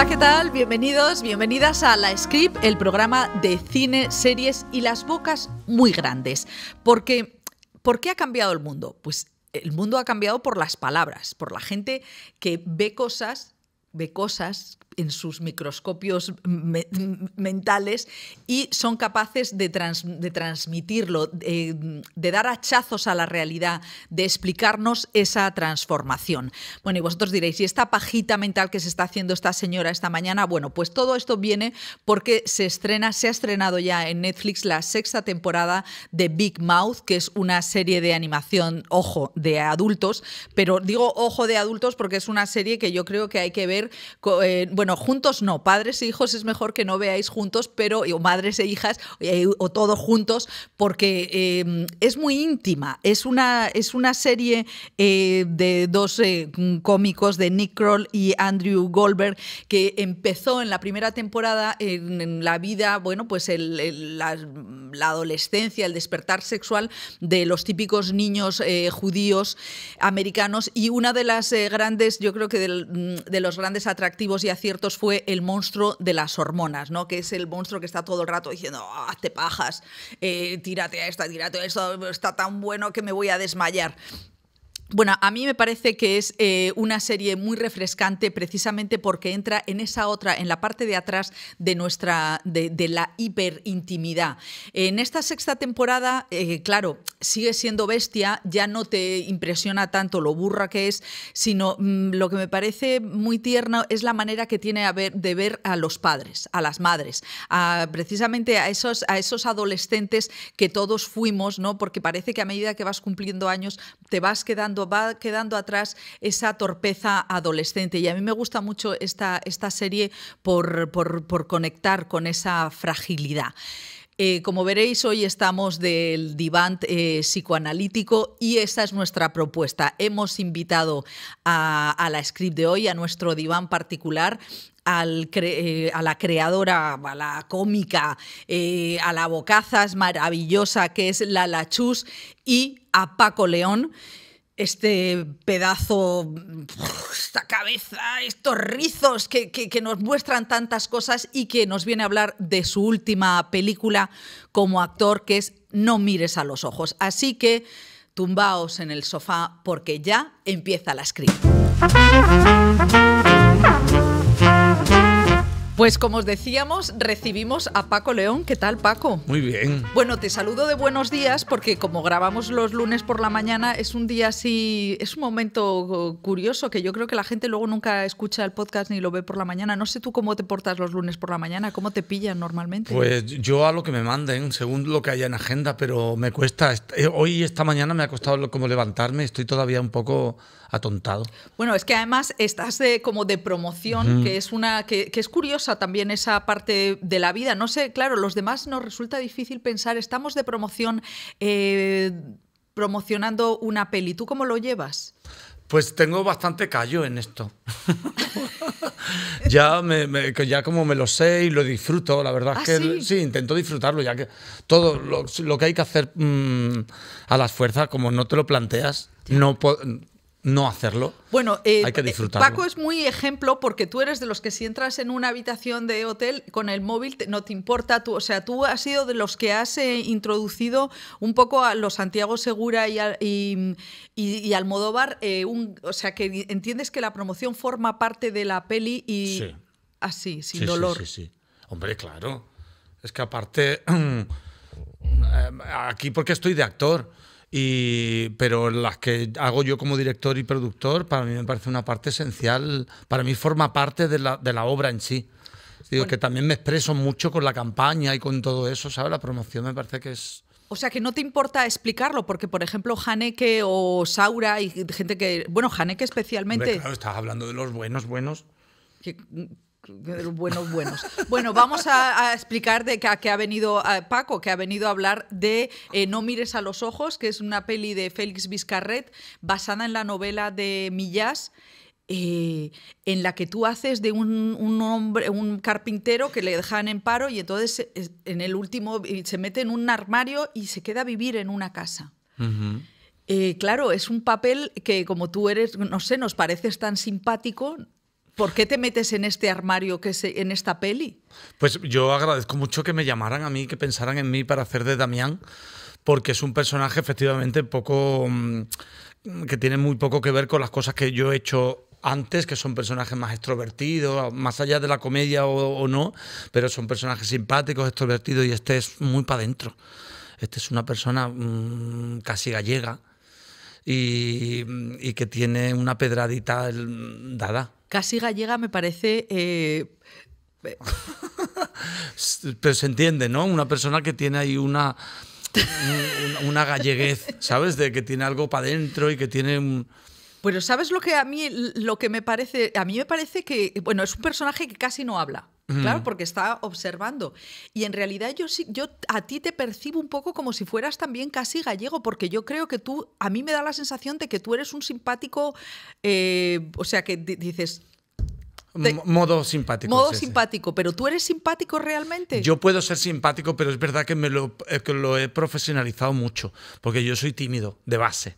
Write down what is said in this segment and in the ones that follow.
Hola, ¿qué tal? Bienvenidos, bienvenidas a La Script, el programa de cine, series y las bocas muy grandes. Porque, ¿Por qué ha cambiado el mundo? Pues el mundo ha cambiado por las palabras, por la gente que ve cosas, ve cosas en sus microscopios mentales y son capaces de, de transmitirlo, de, dar hachazos a la realidad, de explicarnos esa transformación. Bueno, y vosotros diréis, ¿y esta pajita mental que se está haciendo esta señora esta mañana? Bueno, pues todo esto viene porque se estrena, se ha estrenado ya en Netflix la sexta temporada de Big Mouth, que es una serie de animación, ojo, de adultos, pero digo ojo de adultos porque es una serie que yo creo que hay que ver, eh, bueno, bueno, juntos no, padres e hijos es mejor que no veáis juntos, pero, o madres e hijas, o eh, todos juntos, porque em, es muy íntima. Es una, es una serie eh, de dos eh, cómicos, de Nick Kroll y Andrew Goldberg, que empezó en la primera temporada en, la vida, bueno, pues la, adolescencia, el despertar sexual de los típicos niños judíos americanos y una de las grandes, yo creo que de los grandes atractivos y aciertos fue el monstruo de las hormonas, ¿no? Que es el monstruo que está todo el rato diciendo, ah, hazte pajas, eh, tírate a esta, tírate a esto, está tan bueno que me voy a desmayar. Bueno, a mí me parece que es eh, una serie muy refrescante precisamente porque entra en esa otra, en la parte de atrás de nuestra, de, la hiperintimidad. En esta sexta temporada, eh, claro, sigue siendo bestia, ya no te impresiona tanto lo burra que es, sino mm, lo que me parece muy tierno es la manera que tiene de ver a los padres, a las madres, precisamente a esos, a esos adolescentes que todos fuimos, ¿no? Porque parece que a medida que vas cumpliendo años te vas quedando va quedando atrás esa torpeza adolescente. Y a mí me gusta mucho esta, esta serie por, conectar con esa fragilidad. Eh, como veréis, hoy estamos del diván eh, psicoanalítico y esa es nuestra propuesta. Hemos invitado a, la script de hoy, a nuestro diván particular, eh, a la creadora, a la cómica, a la bocazas maravillosa que es Lala Chus y a Paco León este pedazo, esta cabeza, estos rizos que, nos muestran tantas cosas y que nos viene a hablar de su última película como actor, que es No mires a los ojos. Así que tumbaos en el sofá porque ya empieza la script. Pues como os decíamos, recibimos a Paco León. ¿Qué tal, Paco? Muy bien. Bueno, te saludo de buenos días porque como grabamos los lunes por la mañana, es un día así, es un momento uh, curioso que yo creo que la gente luego nunca escucha el podcast ni lo ve por la mañana. No sé tú cómo te portas los lunes por la mañana, cómo te pillan normalmente. Pues yo a lo que me manden, según lo que haya en agenda, pero me cuesta. Eh, hoy esta mañana me ha costado como levantarme, estoy todavía un poco atontado. Bueno, es que además estás como de promoción, que es una que, es curiosa también esa parte de la vida. No sé, claro, los demás nos resulta difícil pensar, estamos de promoción eh, promocionando una peli. ¿Tú cómo lo llevas? Pues tengo bastante callo en esto. ya, me, ya como me lo sé y lo disfruto, la verdad ¿Ah, es que sí? intento disfrutarlo, ya que todo lo, que hay que hacer mm, a las fuerzas, como no te lo planteas, no, puedo no hacerlo. Bueno, eh, hay que eh, disfrutar. Paco es muy ejemplo porque tú eres de los que si entras en una habitación de hotel con el móvil no te importa, tú, o sea, tú has sido de los que has eh, introducido un poco a los Santiago Segura y, Almodóvar, o sea, que entiendes que la promoción forma parte de la peli y así, sin dolor. Sí, sí, sí. Hombre, claro. Es que aparte, aquí porque estoy de actor y, pero las que hago yo como director y productor, para mí me parece una parte esencial, para mí forma parte de la, de la obra en sí. Digo, que también me expreso mucho con la campaña y con todo eso, ¿sabes? La promoción me parece que es... O sea, que no te importa explicarlo, porque por ejemplo Haneke o Saura y gente que... Bueno, Haneke especialmente... claro, estás hablando de los buenos, buenos buenos, buenos. Bueno, vamos a, explicar de que, ha venido Paco, que ha venido a hablar de eh, No mires a los ojos, que es una peli de Félix Vizcarret basada en la novela de Millás. Eh, en la que tú haces de un, hombre, un carpintero que le dejan en paro y entonces en el último se mete en un armario y se queda a vivir en una casa. Eh, claro, es un papel que como tú eres, no sé, nos pareces tan simpático, ¿Por qué te metes en este armario, que en esta peli? Pues yo agradezco mucho que me llamaran a mí, que pensaran en mí para hacer de Damián, porque es un personaje efectivamente poco mm, que tiene muy poco que ver con las cosas que yo he hecho antes, que son personajes más extrovertidos, más allá de la comedia o, no, pero son personajes simpáticos, extrovertidos, y este es muy para adentro. Este es una persona mm, casi gallega y, que tiene una pedradita dada casi gallega me parece... Eh, pero se entiende, ¿no? Una persona que tiene ahí una, una, galleguez, ¿sabes? De que tiene algo para adentro y que tiene un... Pero ¿sabes lo que a mí lo que me parece? A mí me parece que, bueno, es un personaje que casi no habla. Claro, porque está observando. Y en realidad yo, yo a ti te percibo un poco como si fueras también casi gallego, porque yo creo que tú, a mí me da la sensación de que tú eres un simpático, eh, o sea, que dices, modo simpático. Modo simpático, pero tú eres simpático realmente. Yo puedo ser simpático, pero es verdad que me lo, eh, que lo he profesionalizado mucho, porque yo soy tímido de base.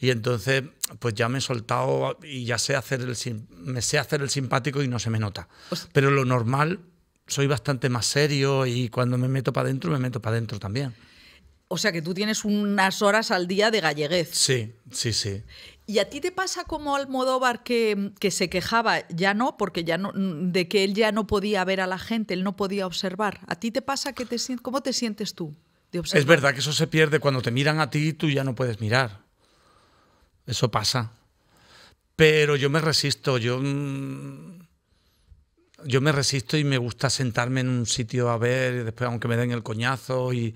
Y entonces, pues ya me he soltado y ya sé hacer el, me sé hacer el simpático y no se me nota. Pues Pero lo normal, soy bastante más serio y cuando me meto para adentro, me meto para adentro también. O sea que tú tienes unas horas al día de galleguez. Sí, sí, sí. ¿Y a ti te pasa como Almodóvar que, que se quejaba, ya no, porque ya no, de que él ya no podía ver a la gente, él no podía observar? ¿A ti te pasa que te cómo te sientes tú? De observar? es verdad que eso se pierde cuando te miran a ti y tú ya no puedes mirar eso pasa. Pero yo me resisto, yo, mm, yo me resisto y me gusta sentarme en un sitio a ver, y después aunque me den el coñazo y,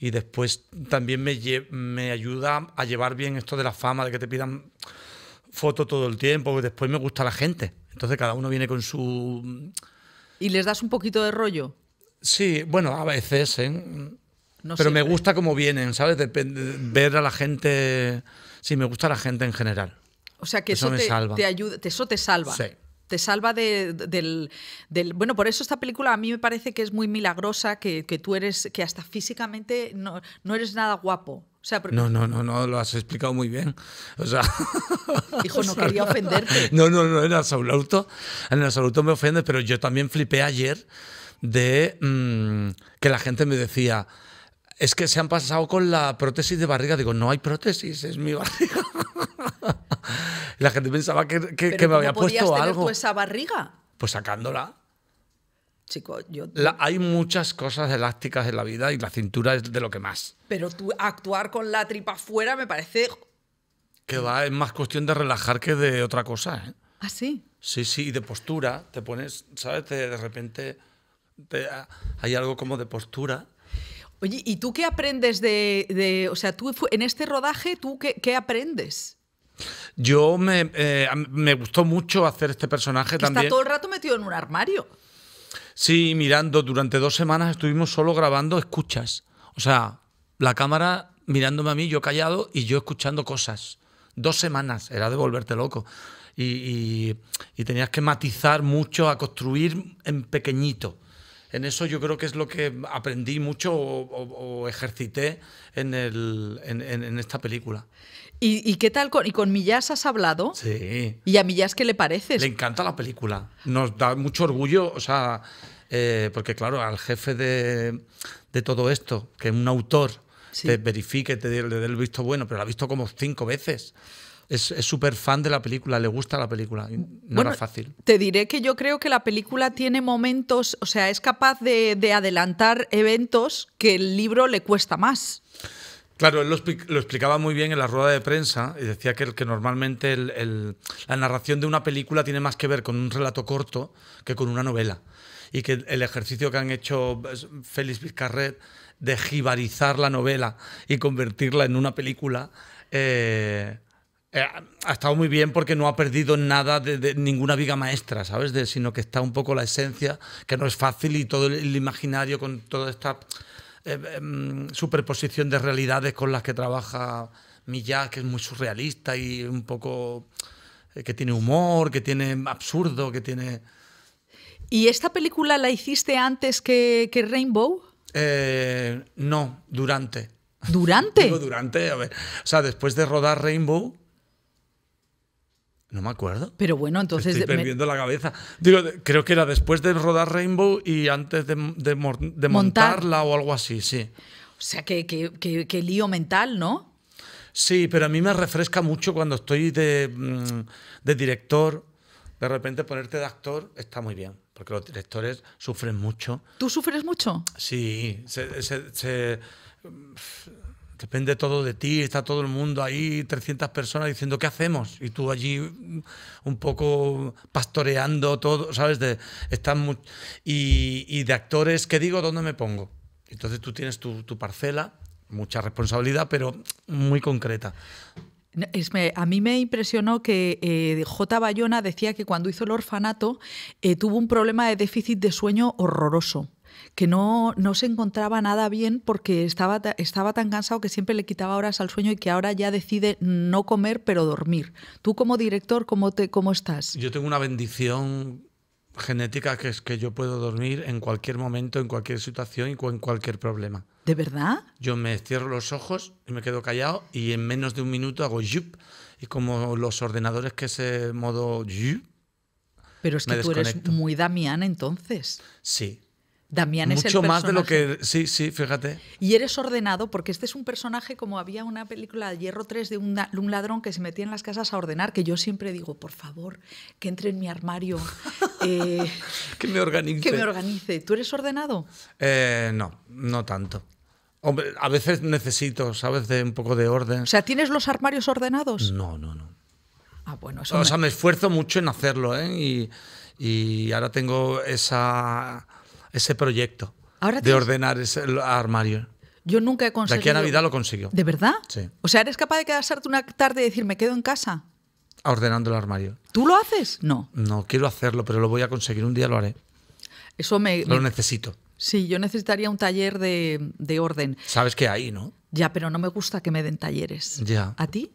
después también me, me ayuda a llevar bien esto de la fama, de que te pidan foto todo el tiempo, que después me gusta la gente. Entonces cada uno viene con su... ¿Y les das un poquito de rollo? Sí, bueno, a veces, ¿eh? Pero me gusta cómo vienen, ¿sabes? ver a la gente... Sí, me gusta la gente en general. O sea que eso, te, me salva. te eso te salva. te salva del, Bueno, por eso esta película a mí me parece que es muy milagrosa, que, tú eres, que hasta físicamente no, eres nada guapo. O sea, No, no, no, no, lo has explicado muy bien. O sea... Hijo, no quería ofenderte. No, no, no, en absoluto. En absoluto me ofende, pero yo también flipé ayer de mm, que la gente me decía es que se han pasado con la prótesis de barriga. Digo, no hay prótesis, es mi barriga. la gente pensaba que, me había puesto algo. ¿Cómo esa barriga? Pues sacándola. Chico, yo... hay muchas cosas elásticas en la vida y la cintura es de lo que más. Pero actuar con la tripa fuera me parece... Que va, es más cuestión de relajar que de otra cosa. ¿eh? ¿Ah, sí? Sí, sí, y de postura. Te pones, ¿sabes? de repente hay algo como de postura Oye, ¿y tú qué aprendes de, o sea, tú en este rodaje, ¿tú qué, aprendes? Yo me, eh, me, gustó mucho hacer este personaje que también. Está todo el rato metido en un armario. Sí, mirando, durante dos semanas estuvimos solo grabando escuchas. O sea, la cámara mirándome a mí, yo callado y yo escuchando cosas. Dos semanas, era de volverte loco. Y, y, y tenías que matizar mucho, a construir en pequeñito en eso yo creo que es lo que aprendí mucho o, ejercité en, esta película. ¿Y, qué tal? Con, ¿Y con Millás has hablado? Sí. ¿Y a Millás qué le parece? Le encanta la película. Nos da mucho orgullo, o sea, eh, porque claro, al jefe de, todo esto, que es un autor, te verifique, te dé el visto bueno, pero la ha visto como cinco veces es súper fan de la película, le gusta la película. No era fácil. Te diré que yo creo que la película tiene momentos, o sea, es capaz de, adelantar eventos que el libro le cuesta más. Claro, él lo, explicaba muy bien en la rueda de prensa y decía que, normalmente la narración de una película tiene más que ver con un relato corto que con una novela. Y que el ejercicio que han hecho pues, Félix Vizcarret de jibarizar la novela y convertirla en una película eh, eh, ha estado muy bien porque no ha perdido nada de, ninguna viga maestra, ¿sabes? sino que está un poco la esencia, que no es fácil y todo el, imaginario con toda esta eh, em, superposición de realidades con las que trabaja Millá, que es muy surrealista y un poco eh, que tiene humor, que tiene absurdo, que tiene... ¿Y esta película la hiciste antes que, Rainbow? no, durante. ¿Durante? durante, a ver. O sea, después de rodar Rainbow, no me acuerdo. Pero bueno, entonces. Estoy perdiendo la cabeza. Digo, creo que era después de rodar Rainbow y antes de, montarla o algo así, sí. O sea, que, lío mental, ¿no? Sí, pero a mí me refresca mucho cuando estoy mm, de, director. De repente ponerte de actor está muy bien, porque los directores sufren mucho. ¿Tú sufres mucho? Sí, se depende todo de ti, está todo el mundo ahí, 300 personas diciendo, ¿qué hacemos? Y tú allí un poco pastoreando todo, ¿sabes? De, están y, de actores, ¿qué digo? ¿Dónde me pongo? Entonces tú tienes tu, parcela, mucha responsabilidad, pero muy concreta. a mí me impresionó que eh, J. Bayona decía que cuando hizo el orfanato eh, tuvo un problema de déficit de sueño horroroso que no, se encontraba nada bien porque estaba, estaba tan cansado que siempre le quitaba horas al sueño y que ahora ya decide no comer pero dormir. Tú como director, ¿cómo, te, cómo estás? Yo tengo una bendición genética que es que yo puedo dormir en cualquier momento, en cualquier situación y con cualquier problema. ¿De verdad? Yo me cierro los ojos y me quedo callado y en menos de un minuto hago yup. Y como los ordenadores que se modo yup. Pero es que tú eres muy Damián entonces. Sí, Damián Mucho es más de lo que. Sí, sí, fíjate. Y eres ordenado porque este es un personaje como había una película de Hierro 3 de un, ladrón que se metía en las casas a ordenar, que yo siempre digo, por favor, que entre en mi armario. Eh, que me organice. Que me organice. ¿Tú eres ordenado? Eh, no, no tanto. Hombre, a veces necesito, ¿sabes?, de un poco de orden. O sea, ¿tienes los armarios ordenados? No, no, no. Ah, bueno, eso. O sea, me esfuerzo mucho en hacerlo, ¿eh? y ahora tengo esa ese proyecto Ahora de ordenar ese armario. Yo nunca he conseguido. De aquí a Navidad lo consiguió. ¿De verdad? Sí. O sea, ¿eres capaz de quedarte una tarde y decir, me quedo en casa? Ordenando el armario. ¿Tú lo haces? No. No quiero hacerlo, pero lo voy a conseguir. Un día lo haré. Eso me. Lo necesito. Sí, yo necesitaría un taller de, de orden. Sabes que hay, ¿no? Ya, pero no me gusta que me den talleres. Ya. ¿A ti?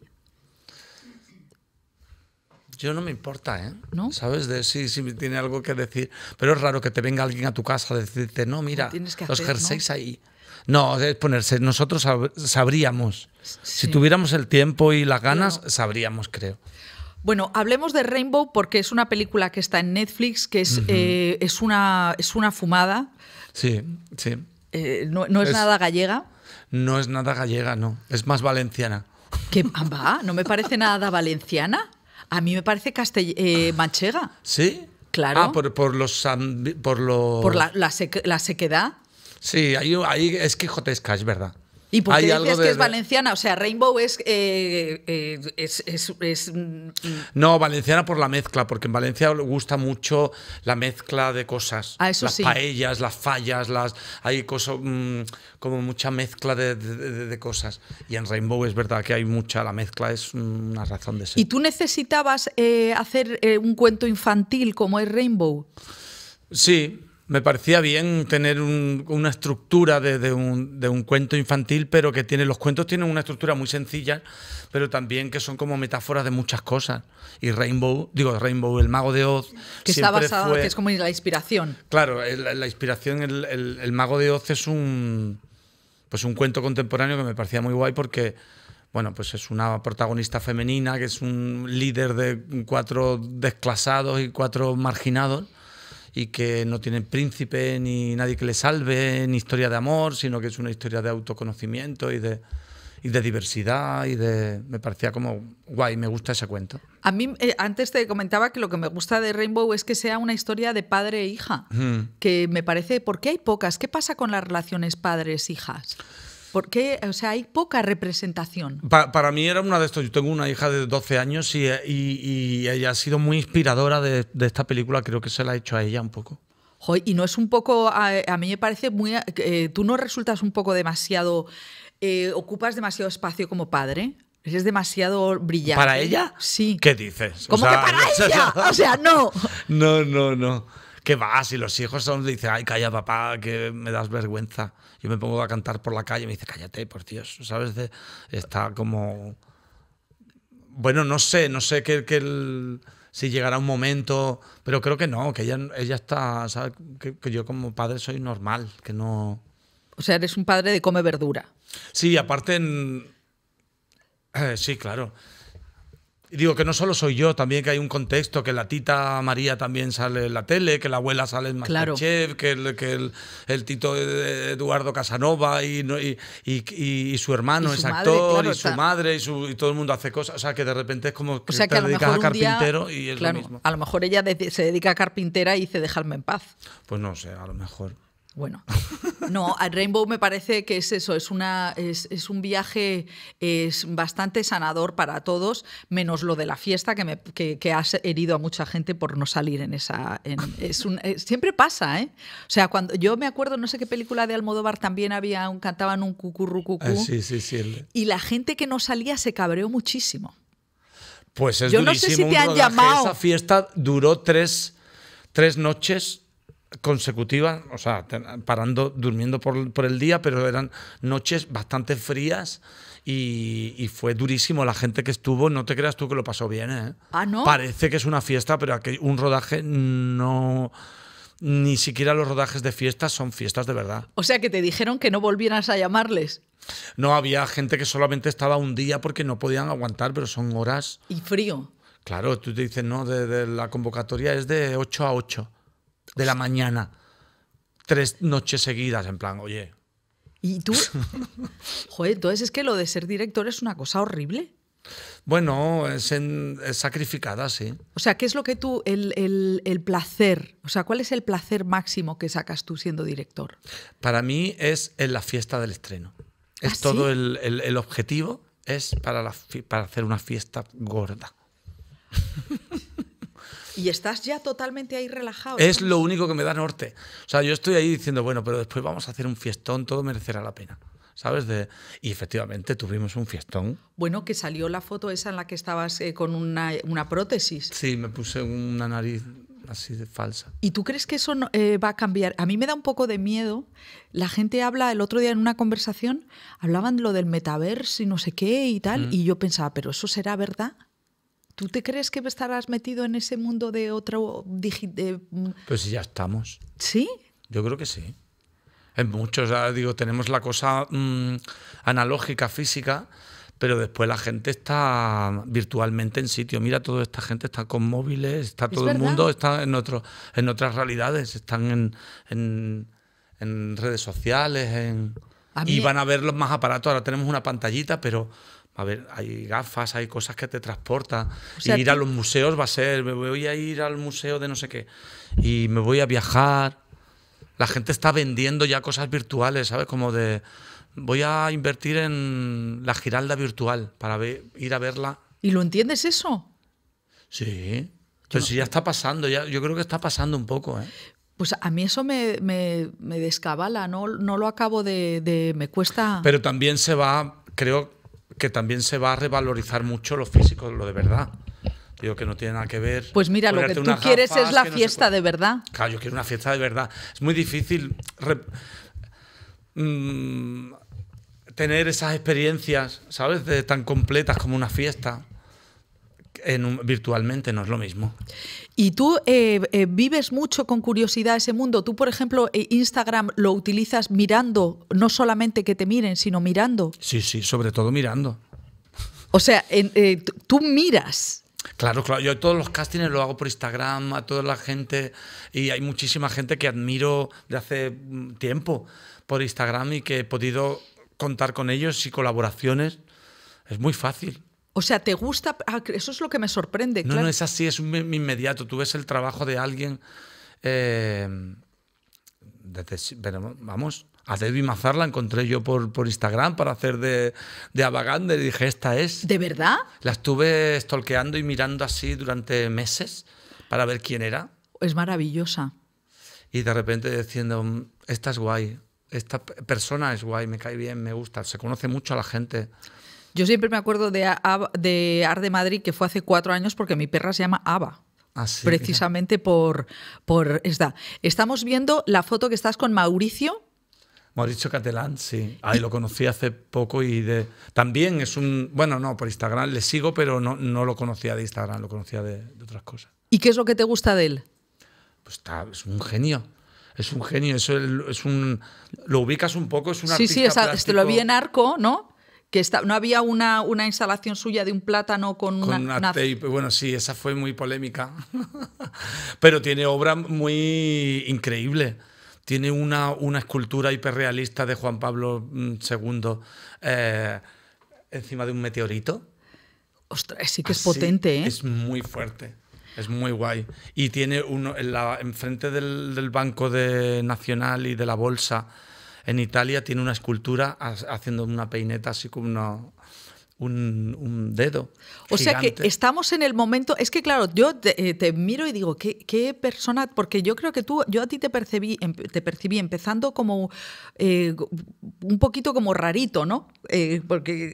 Yo no me importa, ¿eh? ¿No? ¿Sabes? De si, tiene algo que decir. Pero es raro que te venga alguien a tu casa a decirte, no, mira, los ahí. No, es ponerse. Nosotros sabríamos. Si tuviéramos el tiempo y las ganas, sabríamos, creo. Bueno, hablemos de Rainbow porque es una película que está en Netflix, que es, eh, es, una, es una fumada. Sí, sí. Eh, no, es, nada gallega. No es nada gallega, no. Es más valenciana. ¿Qué ah, va? No me parece nada valenciana. A mí me parece castell eh, ah. manchega. ¿Sí? Claro. Ah, por, los... Por, por la, sequedad. Sí, ahí, ahí es quijotesca, es verdad. ¿Y por qué que es valenciana? O sea, Rainbow es, eh, eh, es, mm, No, valenciana por la mezcla, porque en Valencia gusta mucho la mezcla de cosas. Ah, eso las paellas, las fallas, las hay cosas mm, como mucha mezcla de, cosas. Y en Rainbow es verdad que hay mucha, la mezcla es una razón de ser. ¿Y tú necesitabas eh, hacer un cuento infantil como es Rainbow? Sí, me parecía bien tener una estructura de, un, cuento infantil, pero que tiene, los cuentos tienen una estructura muy sencilla, pero también que son como metáforas de muchas cosas. Y Rainbow, digo, Rainbow, el mago de Oz. Que está basado, es como la inspiración. Claro, la, inspiración, el, mago de Oz es un, pues un cuento contemporáneo que me parecía muy guay porque bueno, pues es una protagonista femenina, que es un líder de cuatro desclasados y cuatro marginados, y que no tienen príncipe ni nadie que le salve, ni historia de amor, sino que es una historia de autoconocimiento y de, diversidad y de me parecía como guay, me gusta ese cuento. A mí eh, antes te comentaba que lo que me gusta de Rainbow es que sea una historia de padre e hija, que me parece, porque hay pocas? ¿Qué pasa con las relaciones padres-hijas? qué? o sea, hay poca representación. para mí era una de estas. Yo tengo una hija de 12 años y, y, ella ha sido muy inspiradora de, esta película. Creo que se la ha hecho a ella un poco y no es un poco, a, mí me parece muy, eh, tú no resultas un poco demasiado, eh, ocupas demasiado espacio como padre. Es demasiado brillante. ¿Para ella? Sí. ¿Qué dices? ¿Cómo o sea, que para ella? o sea, no. No, no, no. ¿Qué vas? Y los hijos son, dicen, ay, calla, papá, que me das vergüenza. Yo me pongo a cantar por la calle me dice, cállate, por Dios, ¿sabes? está como. Bueno, no sé, no sé que, si llegará un momento, pero creo que no, que ella, ella está, ¿sabes? Que, yo como padre soy normal, que no. O sea, eres un padre de come verdura. Sí, aparte eh, sí, claro digo que no solo soy yo, también que hay un contexto, que la tita María también sale en la tele, que la abuela sale en Masterchef, que, el, que el, tito Eduardo Casanova y, su hermano es actor, y su madre, y, todo el mundo hace cosas. O sea, que de repente es como que, a carpintero y es lo mismo. A lo mejor ella se dedica a carpintera y dice, dejarme en paz. Pues no sé, a lo mejor. Bueno, no, a Rainbow me parece que es eso, es, una, es, un viaje es bastante sanador para todos, menos lo de la fiesta que, me, que, has herido a mucha gente por no salir en esa... es un, eh, siempre pasa, ¿eh? O sea, cuando yo me acuerdo, no sé qué película de Almodóvar también había, un, cantaban un cucurrucucú. Ah, sí, sí, sí. Y la gente que no salía se cabreó muchísimo. Pues es Yo durísimo. no sé si Esa fiesta duró tres, tres noches consecutiva, o sea, parando, durmiendo por, el día, pero eran noches bastante frías y, fue durísimo. La gente que estuvo, no te creas tú que lo pasó bien, ¿eh? Ah, no. Parece que es una fiesta, pero aquí un rodaje no. Ni siquiera los rodajes de fiestas son fiestas de verdad. O sea que te dijeron que no volvieras a llamarles. No, había gente que solamente estaba un día porque no podían aguantar, pero son horas. Y frío. Claro, tú te dices, no, de, la convocatoria es de 8 a 8 de la mañana, tres noches seguidas, en plan, oye. ¿Y tú? Joder, entonces es que lo de ser director es una cosa horrible. Bueno, es, sacrificada, sí. O sea, ¿qué es lo que tú, el, placer, o sea, cuál es el placer máximo que sacas tú siendo director? Para mí es en la fiesta del estreno. Es ¿Ah, todo el, el, objetivo, es para, la, para hacer una fiesta gorda. Y estás ya totalmente ahí relajado. Es lo único que me da norte. O sea, yo estoy ahí diciendo, bueno, pero después vamos a hacer un fiestón, todo merecerá la pena. ¿sabes? De, y efectivamente tuvimos un fiestón. Bueno, que salió la foto esa en la que estabas eh, con una, prótesis. Sí, me puse una nariz así de falsa. ¿Y tú crees que eso eh, va a cambiar? A mí me da un poco de miedo. La gente habla, el otro día en una conversación, hablaban lo del metaverso y no sé qué y tal, y yo pensaba, pero eso será verdad. ¿Tú te crees que estarás metido en ese mundo de otro... digital mm? Pues ya estamos. ¿Sí? Yo creo que sí. En muchos, digo, tenemos la cosa mm, analógica, física, pero después la gente está virtualmente en sitio. Mira, toda esta gente está con móviles, está todo el mundo, está en, otro, en otras realidades, están en, en, en redes sociales, en, y van a ver los más aparatos. Ahora tenemos una pantallita, pero a ver, hay gafas, hay cosas que te transportan. Y ir a los museos va a ser, me voy a ir al museo de no sé qué. Y me voy a viajar. La gente está vendiendo ya cosas virtuales, ¿sabes? Como de, voy a invertir en la giralda virtual para ir a verla. ¿Y lo entiendes eso? Sí. Pero si ya está pasando, ya, yo creo que está pasando un poco. ¿eh? Pues a mí eso me, me descabala, no, no lo acabo de, de. Me cuesta. Pero también se va, creo que también se va a revalorizar mucho lo físico, lo de verdad. Digo que no tiene nada que ver. Pues mira, lo que tú quieres es la fiesta de verdad. Claro, yo quiero una fiesta de verdad. Es muy difícil mm, tener esas experiencias, ¿sabes? De, tan completas como una fiesta virtualmente no es lo mismo. Y tú eh, eh, vives mucho con curiosidad ese mundo. Tú, por ejemplo, eh, Instagram lo utilizas mirando, no solamente que te miren, sino mirando. Sí, sí, sobre todo mirando. O sea, tú miras. Claro, claro. Yo todos los castings lo hago por Instagram, a toda la gente. Y hay muchísima gente que admiro de hace mm, tiempo por Instagram y que he podido contar con ellos y colaboraciones. Es muy fácil. O sea, ¿te gusta? Ah, eso es lo que me sorprende. No, claro. no es así, es inmediato. Tú ves el trabajo de alguien. Eh, vamos, a Debbie Mazar la encontré yo por, Instagram para hacer de, de y dije, esta es. ¿De verdad? La estuve stalkeando y mirando así durante meses para ver quién era. Es maravillosa. Y de repente diciendo, mm, esta es guay, esta persona es guay, me cae bien, me gusta, se conoce mucho a la gente. Yo siempre me acuerdo de, de Ar de Madrid, que fue hace cuatro años, porque mi perra se llama Ava. Ah, precisamente por, por esta. Estamos viendo la foto que estás con Mauricio. Mauricio Catelán, sí. Ahí lo conocí hace poco y de, también es un... Bueno, no, por Instagram le sigo, pero no, no lo conocía de Instagram, lo conocía de, otras cosas. ¿Y qué es lo que te gusta de él? Pues está, es un genio. Es un genio, es, es un... Lo ubicas un poco, es un Sí, sí, exacto te lo vi en Arco, ¿no? no había una, instalación suya de un plátano con, una, Bueno, sí, esa fue muy polémica. Pero tiene obra muy increíble. Tiene una, escultura hiperrealista de Juan Pablo II mm, eh, encima de un meteorito. Ostras, sí que es ah, potente, ¿eh? Es muy fuerte. Es muy guay. Y tiene uno, en la, enfrente del, del Banco de Nacional y de la Bolsa, en Italia tiene una escultura haciendo una peineta así como un, un, dedo. O sea que estamos en el momento, es que claro, yo te, eh, miro y digo, ¿qué, persona, porque yo creo que tú, yo a ti te percibí, em, te percibí empezando como eh, un poquito como rarito, ¿no? Eh,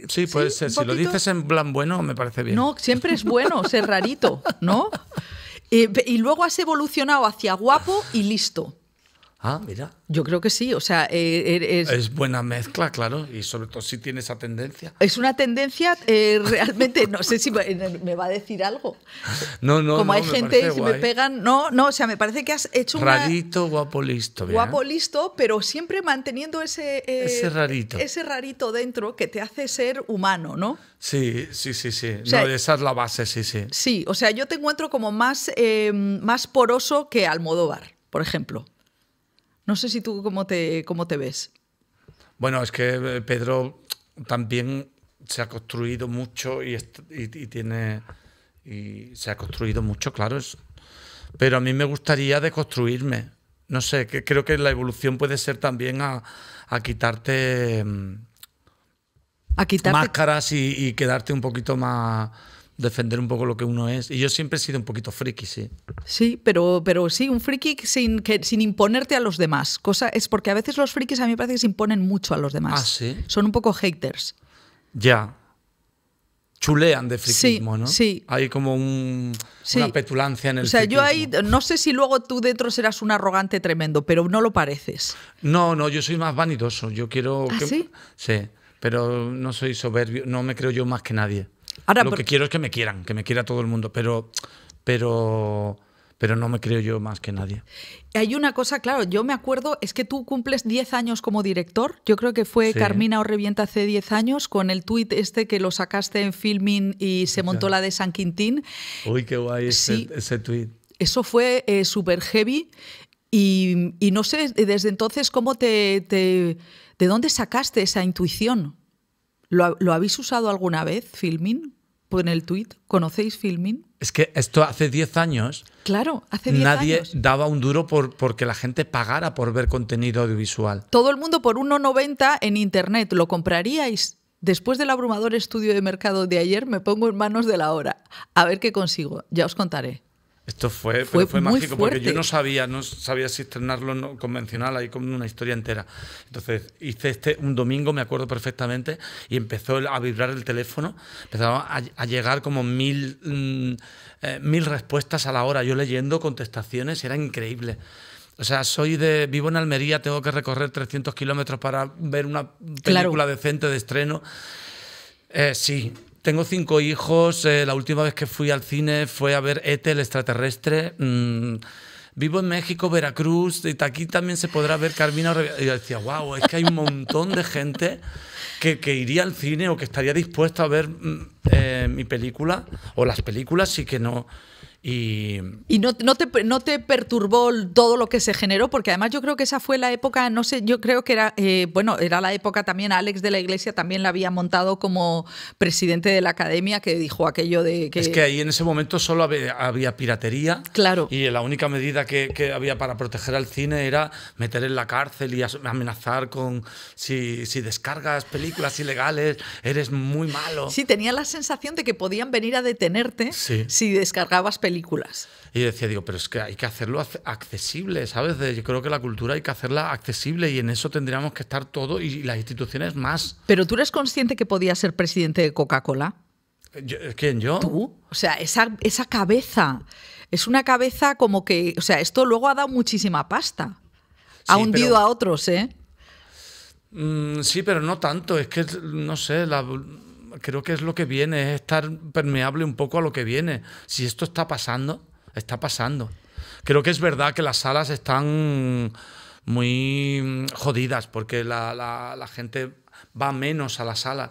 sí, puede ser, si lo dices en plan bueno, me parece bien. No, siempre es bueno ser rarito, ¿no? y luego has evolucionado hacia guapo y listo. Ah, mira. Yo creo que sí, o sea, eh, er, er, es... buena mezcla, claro, y sobre todo si tiene esa tendencia. Es una tendencia, eh, realmente, no sé si me va a decir algo. No, no, Como hay gente que me pegan, no, no, o sea, me parece que has hecho un... Rarito, guapo, listo. Guapo, listo, pero siempre manteniendo ese... Eh, ese rarito. Ese rarito dentro que te hace ser humano, ¿no? Sí, sí, sí, sí. esa es la base, sí, sí. Sí, o sea, yo te encuentro como más, más poroso que Almodóvar, por ejemplo. No sé si tú cómo te, te ves. Bueno, es que eh, Pedro también se ha construido mucho y, tiene y se ha construido mucho, claro. pero a mí me gustaría deconstruirme. No sé, que creo que la evolución puede ser también a, quitarte, a quitarte máscaras y, quedarte un poquito más defender un poco lo que uno es. Y yo siempre he sido un poquito friki, sí. Sí, pero, pero sí, un friki sin, que, sin imponerte a los demás. Cosa, es porque a veces los frikis a mí me parece que se imponen mucho a los demás. Ah, sí. Son un poco haters. Ya. Chulean de frikismo, ¿no? Sí. Hay como un, una petulancia en el. O sea, yo ahí. No sé si luego tú dentro serás un arrogante tremendo, pero no lo pareces. No, no, yo soy más vanidoso. Yo quiero. ¿Ah, sí? Sí. Pero no soy soberbio. No me creo yo más que nadie lo que quiero es que me quieran, que me quiera todo el mundo, pero, pero, pero no me creo yo más que nadie. Hay una cosa, claro, yo me acuerdo, es que tú cumples 10 años como director. Yo creo que fue Carmina revienta hace 10 años con el tuit este que lo sacaste en Filming y se montó la de San Quintín. Uy, qué guay ese, tuit. Eso fue eh, súper heavy y, no sé desde entonces cómo te, ¿De dónde sacaste esa intuición? ¿Lo, ¿Lo habéis usado alguna vez, Filmin? en el tuit, ¿conocéis Filming? Es que esto hace 10 años. Claro, hace 10 años. Nadie daba un duro por porque la gente pagara por ver contenido audiovisual. Todo el mundo por 1,90 en internet. ¿Lo compraríais? Después del abrumador estudio de mercado de ayer, me pongo en manos de la hora. A ver qué consigo. Ya os contaré. Esto fue, fue, mágico porque yo no sabía, no sabía si estrenarlo convencional ahí con una historia entera. Entonces hice este un domingo, me acuerdo perfectamente, y empezó a vibrar el teléfono, empezaba a, llegar como mil, mm, eh, mil respuestas a la hora, yo leyendo contestaciones, era increíble. O sea, soy de. Vivo en Almería, tengo que recorrer 300 kilómetros para ver una película decente de estreno. Eh, sí, tengo cinco hijos. Eh, la última vez que fui al cine fue a ver e el extraterrestre. Mm, vivo en México, Veracruz. Y aquí también se podrá ver Carmina. Y yo decía, wow, es que hay un montón de gente que, iría al cine o que estaría dispuesta a ver mm, eh, mi película o las películas y que no y, no, te, no te perturbó todo lo que se generó, porque además yo creo que esa fue la época, no sé, yo creo que era, eh, bueno, era la época también, Alex de la Iglesia también la había montado como presidente de la academia, que dijo aquello de que... Es que ahí en ese momento solo había, piratería. Claro. Y la única medida que, había para proteger al cine era meter en la cárcel y amenazar con si, descargas películas ilegales, eres muy malo. Sí, tenía la sensación de que podían venir a detenerte si descargabas películas películas. Y decía, digo, pero es que hay que hacerlo accesible, ¿sabes? yo creo que la cultura hay que hacerla accesible y en eso tendríamos que estar todos y las instituciones más. Pero tú eres consciente que podías ser presidente de Coca-Cola. Eh, ¿Quién, yo? Tú. O sea, esa, esa cabeza. Es una cabeza como que. O sea, esto luego ha dado muchísima pasta. Ha hundido a otros, ¿eh? Mm, sí, pero no tanto. Es que, no sé, la, creo que es lo que viene, es estar permeable un poco a lo que viene. Si esto está pasando, está pasando. Creo que es verdad que las salas están muy jodidas porque la, gente va menos a las salas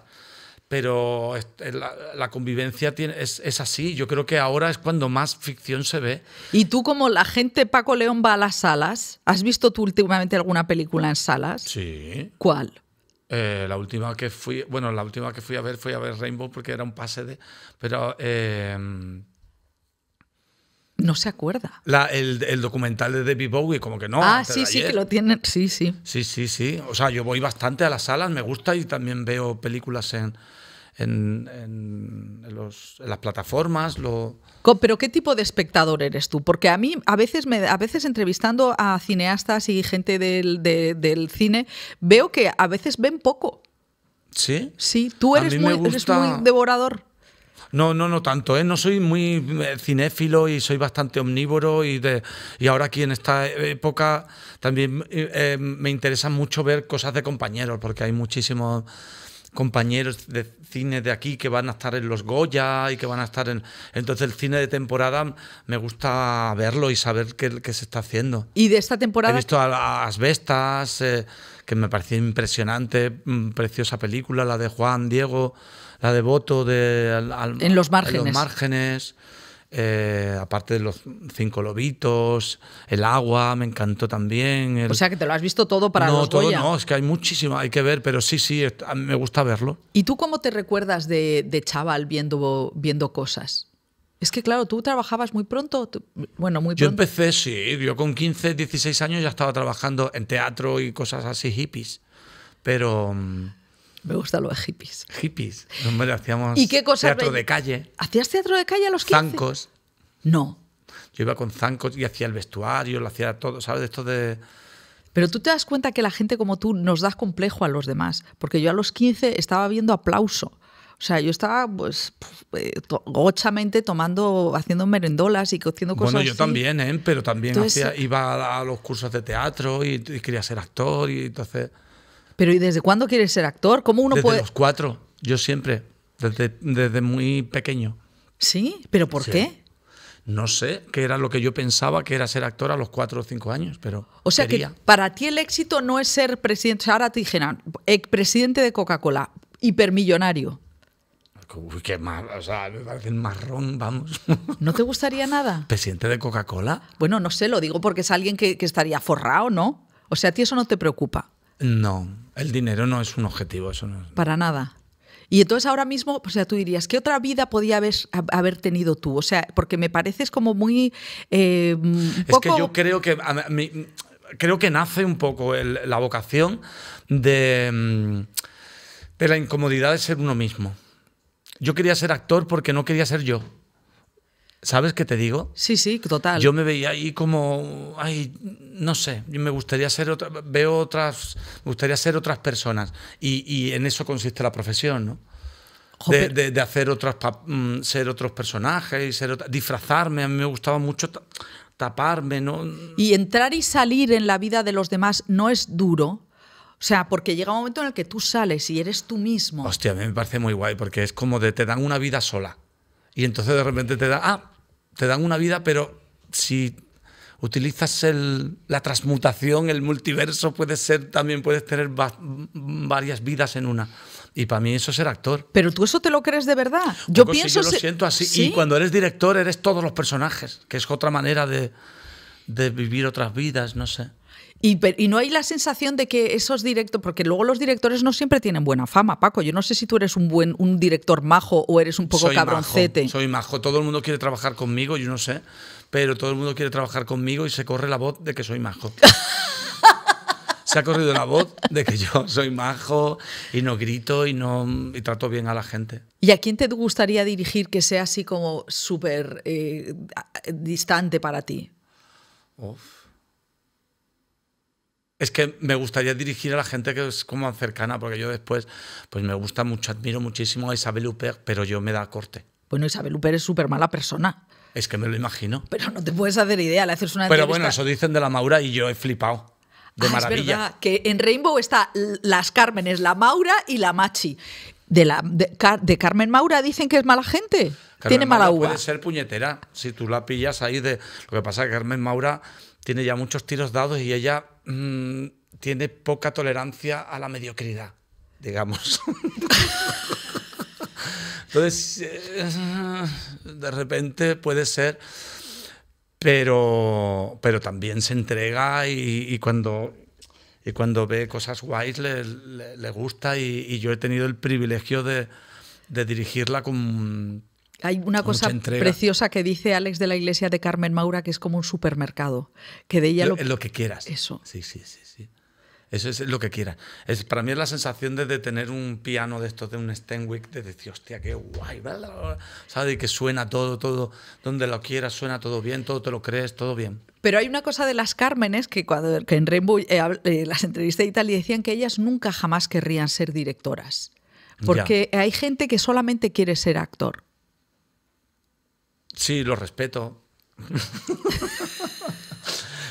pero eh, la, convivencia es, es, así. Yo creo que ahora es cuando más ficción se ve. ¿Y tú como la gente, Paco León, va a las salas? ¿Has visto tú últimamente alguna película en salas? Sí. ¿Cuál? Eh, la última que fui, bueno, la última que fui a ver fue a ver Rainbow porque era un pase de, pero em, no se acuerda. el, el, documental de David Bowie, como que no. Ah, sí, sí, que lo tienen. Sí, sí. Sí, sí, sí. O sea, yo voy bastante a las salas, me gusta y también veo películas en, en, las plataformas. Lo... Pero ¿qué tipo de espectador eres tú? Porque a mí a veces, me, a veces entrevistando a cineastas y gente del, del cine, veo que a veces ven poco. ¿Sí? Sí, tú eres, muy, devorador. No, no, no tanto, ¿eh? No soy muy eh, cinéfilo y soy bastante omnívoro y, de, y ahora aquí en esta época también eh, eh, me interesa mucho ver cosas de compañeros porque hay muchísimos compañeros de cine de aquí que van a estar en los Goya y que van a estar en... Entonces el cine de temporada me gusta verlo y saber qué, se está haciendo. ¿Y de esta temporada? He visto a Asbestas, eh, que me pareció impresionante, mm, preciosa película, la de Juan Diego, la de Voto, de... En los márgenes. Eh, aparte de los cinco lobitos, el agua, me encantó también. O sea que te lo has visto todo para no, los todo, No, es que hay muchísimo, hay que ver, pero sí, sí, me gusta verlo. ¿Y tú cómo te recuerdas de, de chaval viendo, viendo cosas? Es que claro, tú trabajabas muy pronto, bueno, muy pronto. Yo empecé, sí, yo con 15, 16 años ya estaba trabajando en teatro y cosas así hippies, pero... Mm, me gusta lo de hippies. Hippies. Hombre, hacíamos ¿Y qué cosas teatro de calle. ¿Hacías teatro de calle a los 15? Zancos. No. Yo iba con zancos y hacía el vestuario, lo hacía todo, ¿sabes? Esto de... Pero tú te das cuenta que la gente como tú nos das complejo a los demás. Porque yo a los 15 estaba viendo aplauso. O sea, yo estaba, pues, eh, gochamente tomando, haciendo merendolas y cociendo cosas Bueno, yo también, ¿eh? Pero también hacía, iba a, los cursos de teatro y quería ser actor y entonces... Pero ¿y desde cuándo quieres ser actor? ¿Cómo uno desde puede...? los cuatro, yo siempre, desde, desde muy pequeño. ¿Sí? ¿Pero por qué? No sé, que era lo que yo pensaba que era ser actor a los cuatro o cinco años, pero. O sea que para ti el éxito no es ser presidente. O sea, ahora te ex presidente de Coca-Cola, hipermillonario. Uy, qué mal, o sea, me marrón, vamos. ¿No te gustaría nada? ¿Presidente de Coca-Cola? Bueno, no sé, lo digo porque es alguien que, que estaría forrado, ¿no? O sea, ¿a ti eso no te preocupa? No, el dinero no es un objetivo, eso no. Es... Para nada. Y entonces ahora mismo, o sea, tú dirías, ¿qué otra vida podía haber, tenido tú? O sea, porque me pareces como muy... Eh, mm, es que yo creo que... creo que nace un poco la vocación de, mm, de la incomodidad de ser uno mismo. Yo quería ser actor porque no quería ser yo. ¿Sabes qué te digo? Sí, sí, total. Yo me veía ahí como, ay, no sé, me gustaría ser otra, veo otras, gustaría ser otras personas. Y, y en eso consiste la profesión, ¿no? De, de, hacer otras, mm, ser otros personajes, ser disfrazarme, a mí me gustaba mucho taparme, ¿no? Y entrar y salir en la vida de los demás no es duro. O sea, porque llega un momento en el que tú sales y eres tú mismo. Hostia, a mí me parece muy guay, porque es como de te dan una vida sola. Y entonces de repente te da, ah, te dan una vida, pero si utilizas el, la transmutación, el multiverso, puede ser, también puedes tener varias vidas en una. Y para mí eso es ser actor. Pero tú eso te lo crees de verdad. Yo pienso. yo lo siento así. Y cuando eres director, eres todos los personajes, que es otra manera de, de vivir otras vidas, no sé. Y, no hay la sensación de que esos directos, porque luego los directores no siempre tienen buena fama, Paco. Yo no sé si tú eres un buen un director majo o eres un poco soy cabroncete. Majo, soy majo, todo el mundo quiere trabajar conmigo, yo no sé, pero todo el mundo quiere trabajar conmigo y se corre la voz de que soy majo. se ha corrido la voz de que yo soy majo y no grito y no y trato bien a la gente. ¿Y a quién te gustaría dirigir que sea así como súper eh, distante para ti? Uf es que me gustaría dirigir a la gente que es como cercana, porque yo después, pues me gusta mucho, admiro muchísimo a Isabel Huppert, pero yo me da corte. Bueno, Isabel Huppert es súper mala persona. Es que me lo imagino. Pero no te puedes hacer idea, le haces una Pero bueno, eso dicen de la Maura y yo he flipado. De ah, maravilla. Es que en Rainbow está las Cármenes, la Maura y la Machi. De, la, de, Carmen Maura dicen que es mala gente. Tiene mala uva. Puede ser puñetera, si tú la pillas ahí de. Lo que pasa es que Carmen Maura tiene ya muchos tiros dados y ella mm, tiene poca tolerancia a la mediocridad, digamos. Entonces, eh, de repente puede ser, pero, pero también se entrega y, cuando, cuando ve cosas guays le, gusta y, yo he tenido el privilegio de dirigirla con, hay una cosa preciosa que dice Alex de la iglesia de Carmen Maura, que es como un supermercado, que de ella lo, lo, que quieras. Eso. Sí, sí, sí, sí. Eso es lo que quieras. Es, para mí es la sensación de, tener un piano de estos, de un Stenwick, de decir, hostia, qué guay, ¿sabes? Y que suena todo, todo, donde lo quieras, suena todo bien, todo te lo crees, todo bien. Pero hay una cosa de las Cármenes que cuando en Rainbow eh, eh, las entrevisté y tal, y decían que ellas nunca jamás querrían ser directoras. Porque hay gente que solamente quiere ser actor. Sí, los respeto.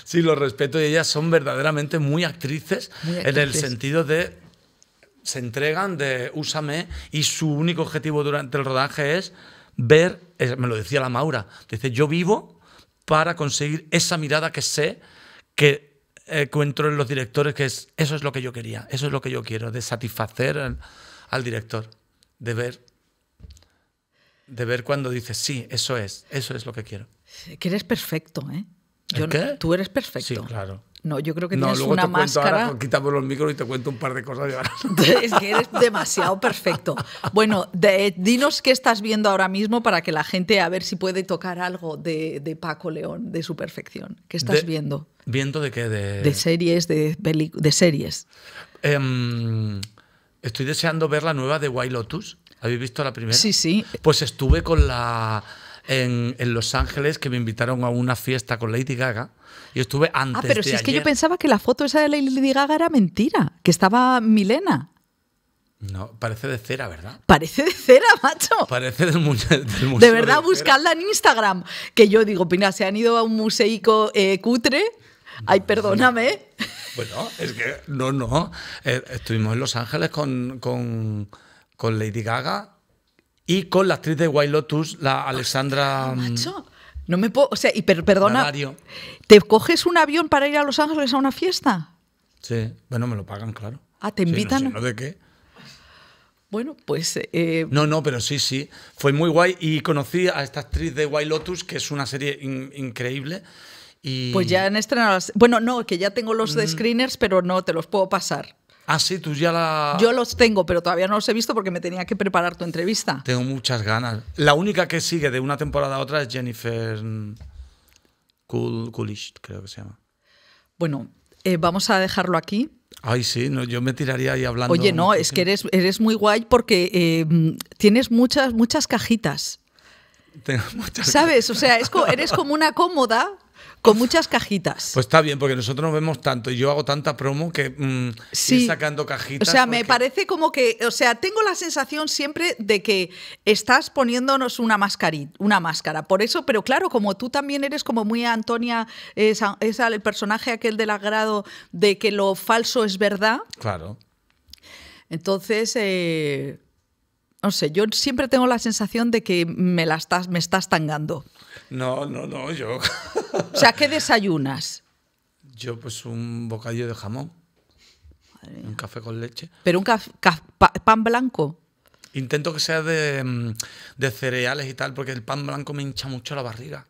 sí, los respeto y ellas son verdaderamente muy actrices, en el sentido de se entregan de úsame y su único objetivo durante el rodaje es ver, me lo decía la Maura, dice, yo vivo para conseguir esa mirada que sé que encuentro en los directores, que es, eso es lo que yo quería, eso es lo que yo quiero, de satisfacer al director, de ver de ver cuando dices, sí, eso es, eso es lo que quiero. Que eres perfecto, ¿eh? qué? tú eres perfecto. Sí, claro. No, yo creo que tienes no, luego una te máscara. Cuento ahora, quitamos los micros y te cuento un par de cosas. es que eres demasiado perfecto. Bueno, dinos qué estás viendo ahora mismo para que la gente a ver si puede tocar algo de, Paco León, de su perfección. ¿Qué estás viendo? ¿Viendo de qué? De, series, de, de series. Em, estoy deseando ver la nueva de Wild Lotus. ¿Habéis visto la primera? Sí, sí. Pues estuve con la en, Los Ángeles que me invitaron a una fiesta con Lady Gaga y estuve ah, antes. Ah, pero si es que yo pensaba que la foto esa de Lady Gaga era mentira, que estaba Milena. No, parece de cera, ¿verdad? Parece de cera, macho. Parece del, museo. De verdad, buscadla en Instagram. Que yo digo, Pina, se han ido a un museico eh, cutre. Ay, perdóname. Bueno, es que no, no. Eh, estuvimos en Los Ángeles con con Lady Gaga y con la actriz de Wild Lotus, la Alexandra. Macho, mm, no me puedo. O sea, y perdona. ¿Te coges un avión para ir a Los Ángeles a una fiesta? Sí, bueno, me lo pagan, claro. Ah, te invitan. no, de qué. Bueno, pues. Eh, no, no, pero sí, sí. Fue muy guay y conocí a esta actriz de Wild Lotus, que es una serie increíble. Y... Pues ya han estrenado. Bueno, no, que ya tengo los mm. de screeners, pero no te los puedo pasar. Ah, sí, tú ya la... Yo los tengo, pero todavía no los he visto porque me tenía que preparar tu entrevista. Tengo muchas ganas. La única que sigue de una temporada a otra es Jennifer Cool, creo que se llama. Bueno, eh, vamos a dejarlo aquí. Ay, sí, yo me tiraría ahí hablando. Oye, no, es que eres, eres muy guay porque eh, tienes muchas, muchas cajitas. Tengo muchas ¿Sabes? O sea, eres como una cómoda con muchas cajitas. Pues está bien, porque nosotros nos vemos tanto y yo hago tanta promo que estoy mm, sacando cajitas. O sea, me parece como que, o sea, tengo la sensación siempre de que estás poniéndonos una, mascarita, una máscara. Por eso, pero claro, como tú también eres como muy Antonia, es el personaje aquel del agrado de que lo falso es verdad. Claro. Entonces, eh, no sé, yo siempre tengo la sensación de que me, la estás, me estás tangando. No, no, no, yo. O sea, ¿qué desayunas? Yo, pues un bocadillo de jamón. Un café con leche. ¿Pero un pan blanco? Intento que sea mm, de, cereales y tal, porque el pan blanco me hincha mucho la barriga.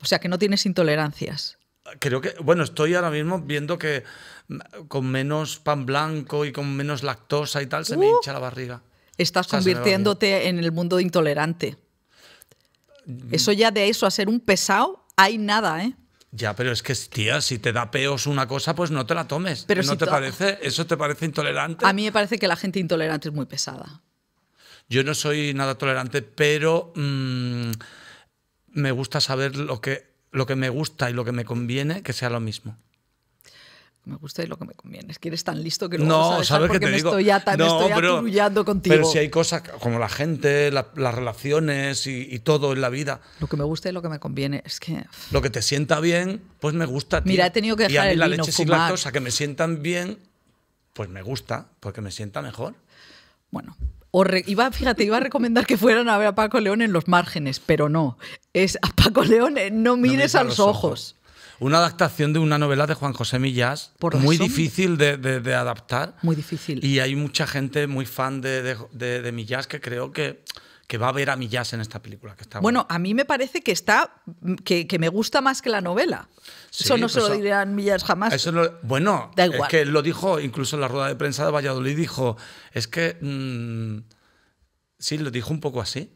O sea, que no tienes intolerancias. Creo que, bueno, estoy ahora mismo viendo que mm, con menos pan blanco y con menos lactosa y tal, se me uh. hincha la barriga. Estás convirtiéndote en el mundo intolerante. Mm. Eso ya de eso a ser un pesado, hay nada, ¿eh? Ya, pero es que, tía, si te da peos una cosa, pues no te la tomes. Pero ¿No te parece? ¿Eso te parece intolerante? A mí me parece que la gente intolerante es muy pesada. Yo no soy nada tolerante, pero mm, me gusta saber lo que, lo que me gusta y lo que me conviene que sea lo mismo me gusta y lo que me conviene. Es que eres tan listo que lo no, a ¿sabes que me Estoy ya, tan, estoy pero, contigo. Pero si hay cosas como la gente, las relaciones y, todo en la vida. Lo que me gusta y lo que me conviene es que. Lo que te sienta bien, pues me gusta. Mira, he tenido que dejar a mí el la leche sin lactosa que me sientan bien, pues me gusta, porque me sienta mejor. Bueno, iba, fíjate, iba a recomendar que fueran a ver a Paco León en los márgenes, pero no. Es a Paco León, eh, no mires, a, los, ojos una adaptación de una novela de Juan José Millás muy difícil de, adaptar. Muy difícil. Y hay mucha gente muy fan de, de Millás que creo que va a ver a Millás en esta película. Que está bueno, a mí me parece que está que, me gusta más que la novela. eso no se pues lo dirían Millás jamás. bueno, es que lo dijo incluso en la rueda de prensa de Valladolid, dijo, es que... Mm, sí, lo dijo un poco así.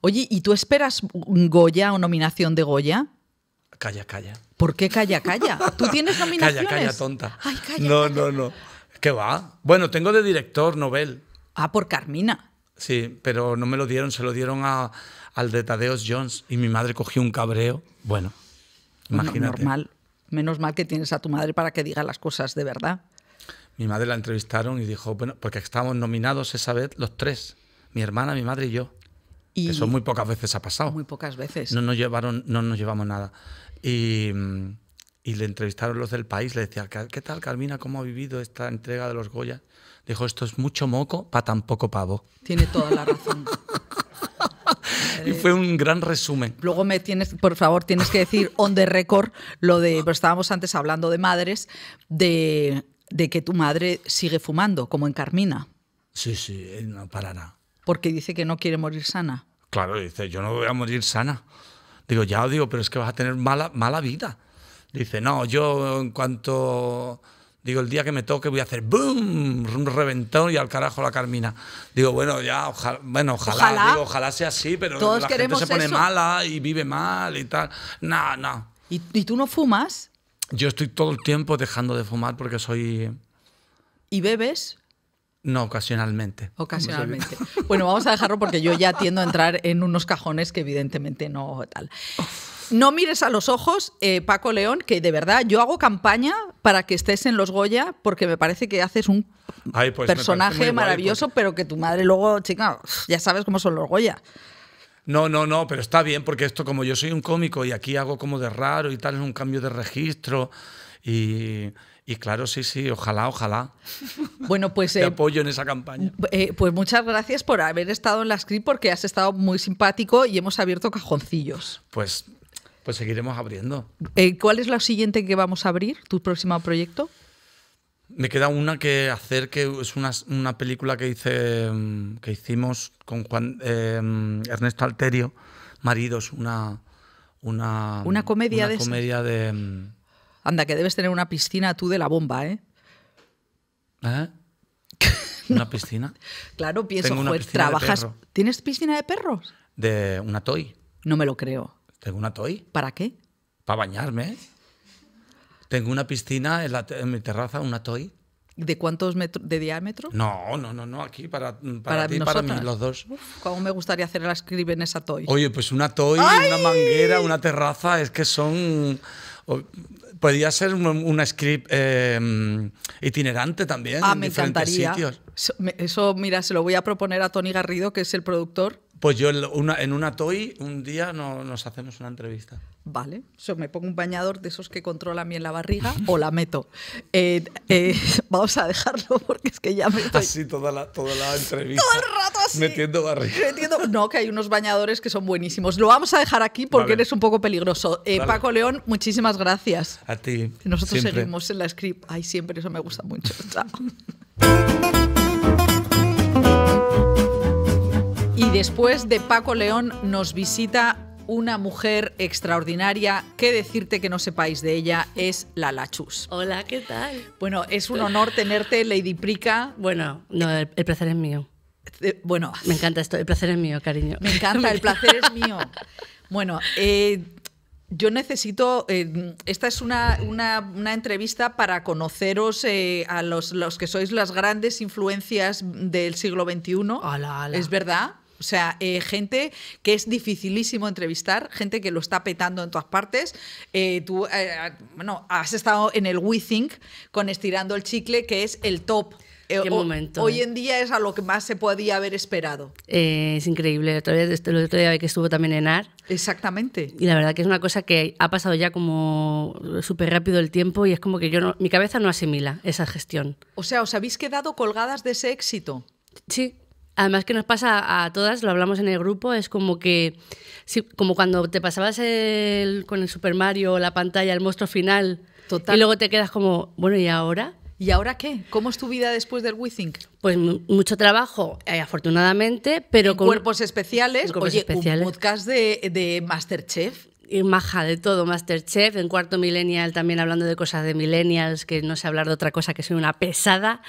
Oye, ¿y tú esperas Goya o nominación de Goya? Calla, calla. ¿Por qué calla, calla? ¿Tú tienes nominaciones? Calla, calla, tonta. Ay, calla. No, no, no. ¿Qué va? Bueno, tengo de director, Nobel. Ah, por Carmina. Sí, pero no me lo dieron, se lo dieron a, al de Tadeos Jones y mi madre cogió un cabreo. Bueno, imagínate. normal. Menos mal que tienes a tu madre para que diga las cosas de verdad. Mi madre la entrevistaron y dijo, bueno, porque estábamos nominados esa vez los tres, mi hermana, mi madre y yo. Y Eso muy pocas veces ha pasado. Muy pocas veces. No nos llevaron, no nos llevamos nada. Y, le entrevistaron los del país, le decía, ¿qué tal Carmina? ¿Cómo ha vivido esta entrega de los Goya? Dijo, esto es mucho moco para tampoco pavo. Tiene toda la razón. y fue un gran resumen. Luego me tienes, por favor, tienes que decir on the record lo de, pero estábamos antes hablando de madres, de, de que tu madre sigue fumando, como en Carmina. Sí, sí, eh, no para nada. Porque dice que no quiere morir sana. Claro, dice, yo no voy a morir sana. Digo, ya digo, pero es que vas a tener mala, mala vida. Dice, no, yo en cuanto... Digo, el día que me toque voy a hacer boom, un reventón y al carajo la Carmina. Digo, bueno, ya, ojalá, bueno, ojalá, ojalá. sea así, pero Todos la gente se pone mala y vive mal y tal. No, no. ¿Y, ¿Y, tú no fumas? Yo estoy todo el tiempo dejando de fumar porque soy... ¿Y bebes? No, ocasionalmente. Ocasionalmente. Bueno, vamos a dejarlo porque yo ya tiendo a entrar en unos cajones que evidentemente no tal. No mires a los ojos, eh, Paco León, que de verdad yo hago campaña para que estés en los Goya porque me parece que haces un pues personaje maravilloso, pero que tu madre luego, chica, ya sabes cómo son los Goya. No, no, no, pero está bien porque esto como yo soy un cómico y aquí hago como de raro y tal, es un cambio de registro y y claro, sí, sí, ojalá, ojalá. Bueno, pues. Te eh, apoyo en esa campaña. Eh, pues muchas gracias por haber estado en la script porque has estado muy simpático y hemos abierto cajoncillos. Pues, pues seguiremos abriendo. Eh, ¿Cuál es la siguiente que vamos a abrir, tu próximo proyecto? Me queda una que hacer, que es una, película que, hice, mm, que hicimos con Juan, em, Ernesto Alterio, Maridos, una. Una, una comedia una Comedia de Anda, que debes tener una piscina tú de la bomba, ¿eh? ¿Eh? ¿Una piscina? claro, pienso, Tengo trabajas. ¿Tienes piscina de perros? De una toy. No me lo creo. Tengo una toy ¿Para qué? para bañarme. Tengo una piscina en, mi terraza, una toy. ¿De cuántos metros de diámetro? No, no, no, no, aquí para, para, ti para mí, los dos. cómo me gustaría hacer el escribe en esa toy. Oye, pues una toy, una manguera, una terraza, es que son podría ser un, script eh, itinerante también ah, me encantaría. Eso, mira, se lo voy a proponer a Tony Garrido, que es el productor pues yo en una toy, un día nos hacemos una entrevista. Vale, yo me pongo un bañador de esos que controla bien la barriga o la meto. Eh, eh, vamos a dejarlo porque es que ya me Así toda la, entrevista. Todo el rato así. Metiendo barriga. No, que hay unos bañadores que son buenísimos. Lo vamos a dejar aquí porque eres un poco peligroso. Eh, Paco León, muchísimas gracias. A ti. Nosotros seguimos en la script. Ay, siempre, eso me gusta mucho. Chao. Y después de Paco León nos visita una mujer extraordinaria que decirte que no sepáis de ella es la Lachus. Hola, ¿qué tal? Bueno, es un honor tenerte, Lady Prica. Bueno, no, el, placer es mío. Eh, bueno, me encanta esto, el placer es mío, cariño. Me encanta, el placer es mío. Bueno, eh, yo necesito, eh, esta es una, entrevista para conoceros a los, los, que sois las grandes influencias del siglo XXI. Ala, ala. Es verdad. O sea, eh, gente que es dificilísimo entrevistar, gente que lo está petando en todas partes. Eh, tú, eh, bueno, has estado en el WeThink con Estirando el Chicle, que es el top. Qué momento, hoy en día es a lo que más se podía haber esperado. es increíble. El otro, día, el que estuvo también en AR. Exactamente. Y la verdad que es una cosa que ha pasado ya como súper rápido el tiempo y es como que yo mi cabeza no asimila esa gestión. O sea, os habéis quedado colgadas de ese éxito. Sí, Además que nos pasa a todas, lo hablamos en el grupo, es como que, como cuando te pasabas con el Super Mario, la pantalla, el monstruo final, Total. y luego te quedas como, bueno, ¿y ahora? ¿Y ahora qué? ¿Cómo es tu vida después del Withink? Pues mucho trabajo, eh, afortunadamente, pero con cuerpos especiales, como oye, un podcast de, de Masterchef. Y maja de todo, Masterchef, en Cuarto Millennial también hablando de cosas de millennials, que no sé hablar de otra cosa que soy una pesada.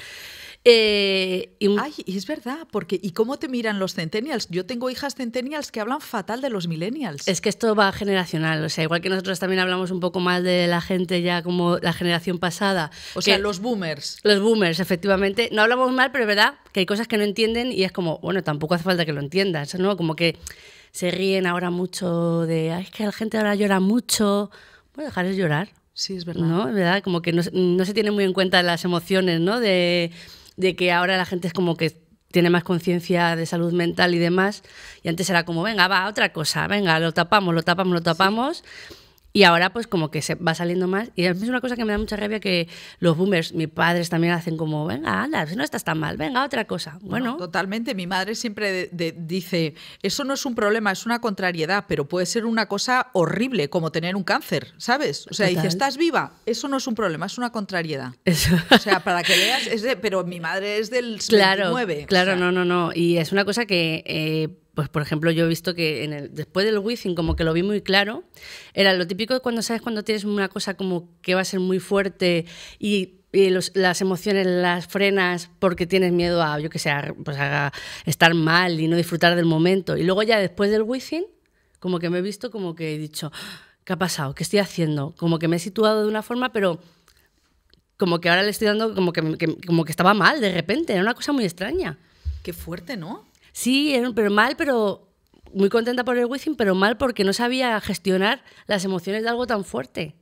Eh, y Ay, es verdad, porque ¿y cómo te miran los centennials? Yo tengo hijas centennials que hablan fatal de los millennials. Es que esto va generacional, o sea, igual que nosotros también hablamos un poco mal de la gente ya como la generación pasada. O sea, los boomers. Los boomers, efectivamente. No hablamos mal, pero es verdad que hay cosas que no entienden y es como, bueno, tampoco hace falta que lo entiendas, ¿no? Como que se ríen ahora mucho de, Ay, es que la gente ahora llora mucho. Bueno, dejarles llorar. Sí, es verdad. ¿No? ¿Verdad? Como que no, no se tiene muy en cuenta las emociones, ¿no? De de que ahora la gente es como que tiene más conciencia de salud mental y demás. Y antes era como, venga, va, otra cosa, venga, lo tapamos, lo tapamos, lo tapamos. Y ahora pues como que se va saliendo más. Y es una cosa que me da mucha rabia que los boomers, mis padres también hacen como, venga, anda, si no estás tan mal, venga, otra cosa. Bueno. totalmente, mi madre siempre dice, eso no es un problema, es una contrariedad, pero puede ser una cosa horrible, como tener un cáncer, ¿sabes? O sea, dice, estás viva, eso no es un problema, es una contrariedad. O sea, para que veas, es pero mi madre es del claro, Claro, no, no, no. Y es una cosa que... Eh, pues, por ejemplo, yo he visto que después del Wizzing, como que lo vi muy claro, era lo típico de cuando sabes cuando tienes una cosa como que va a ser muy fuerte y las emociones las frenas porque tienes miedo a, yo que sé, pues, estar mal y no disfrutar del momento. Y luego ya después del wifi, como que me he visto como que he dicho, ¿qué ha pasado? ¿Qué estoy haciendo? Como que me he situado de una forma, pero como que ahora le estoy dando como como que estaba mal de repente, era una cosa muy extraña. Qué fuerte, ¿no? Sí, pero mal, pero muy contenta por el Wizzing, pero mal porque no sabía gestionar las emociones de algo tan fuerte.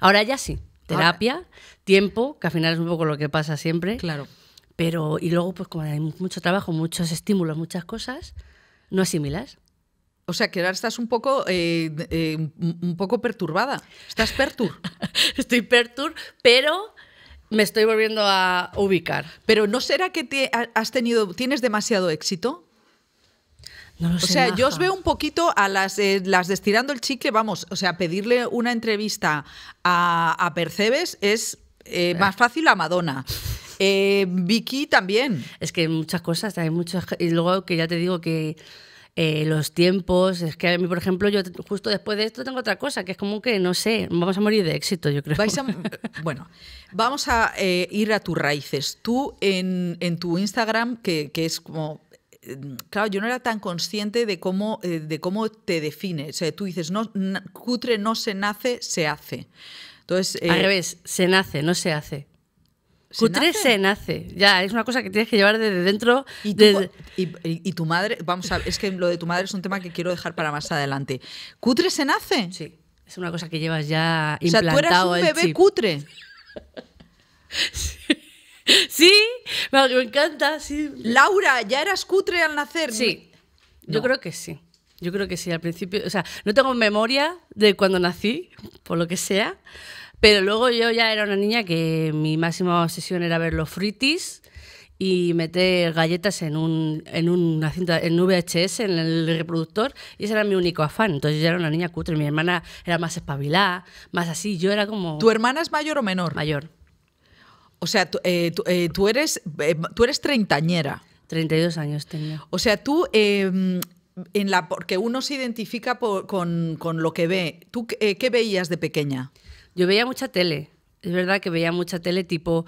Ahora ya sí, ah. terapia, tiempo, que al final es un poco lo que pasa siempre. Claro. Pero, y luego, pues como hay mucho trabajo, muchos estímulos, muchas cosas, no asimilas. O sea, que ahora estás un poco, eh, eh, un poco perturbada. Estás pertur. Estoy pertur, pero me estoy volviendo a ubicar. Pero ¿no será que has tenido, tienes demasiado éxito? No lo o sea, yo os veo un poquito a las, eh, el chicle, vamos, o sea, pedirle una entrevista a, Percebes es eh, más fácil a Madonna. Eh, Vicky también. Es que muchas cosas, hay muchas... Y luego que ya te digo que eh, los tiempos. Es que a mí, por ejemplo, yo justo después de esto tengo otra cosa, que es como que, no sé, vamos a morir de éxito, yo creo. bueno, vamos a eh, ir a tus raíces. Tú en, tu Instagram, que, es como eh, claro, yo no era tan consciente de cómo, de cómo te define. O sea, tú dices, no, cutre no se nace, se hace. Entonces, Al revés, se nace, no se hace. Cutre se nace? ya, es una cosa que tienes que llevar desde dentro. ¿Y, tu madre, vamos a es que lo de tu madre es un tema que quiero dejar para más adelante. ¿Cutre se nace? Sí, es una cosa que llevas ya implantado. O sea, tú eras un bebé cutre. sí. me encanta, sí. Laura, ¿ya eras cutre al nacer? Sí, yo creo que sí. Yo creo que sí, al principio, o sea, no tengo memoria de cuando nací, por lo que sea, pero luego yo ya era una niña que mi máxima obsesión era ver los fritis y meter galletas en un, en cinta, VHS, en el reproductor, y ese era mi único afán. Entonces yo era una niña cutre, mi hermana era más espabilada, más así, yo era como... ¿Tu hermana es mayor o menor? Mayor. O sea, eh, eh, tú, eres, eh, tú eres treintañera. 32 años tenía. O sea, tú, em, en la, porque uno se identifica con, con, lo que ve, ¿tú qué veías de pequeña? Yo veía mucha tele. Es verdad que veía mucha tele tipo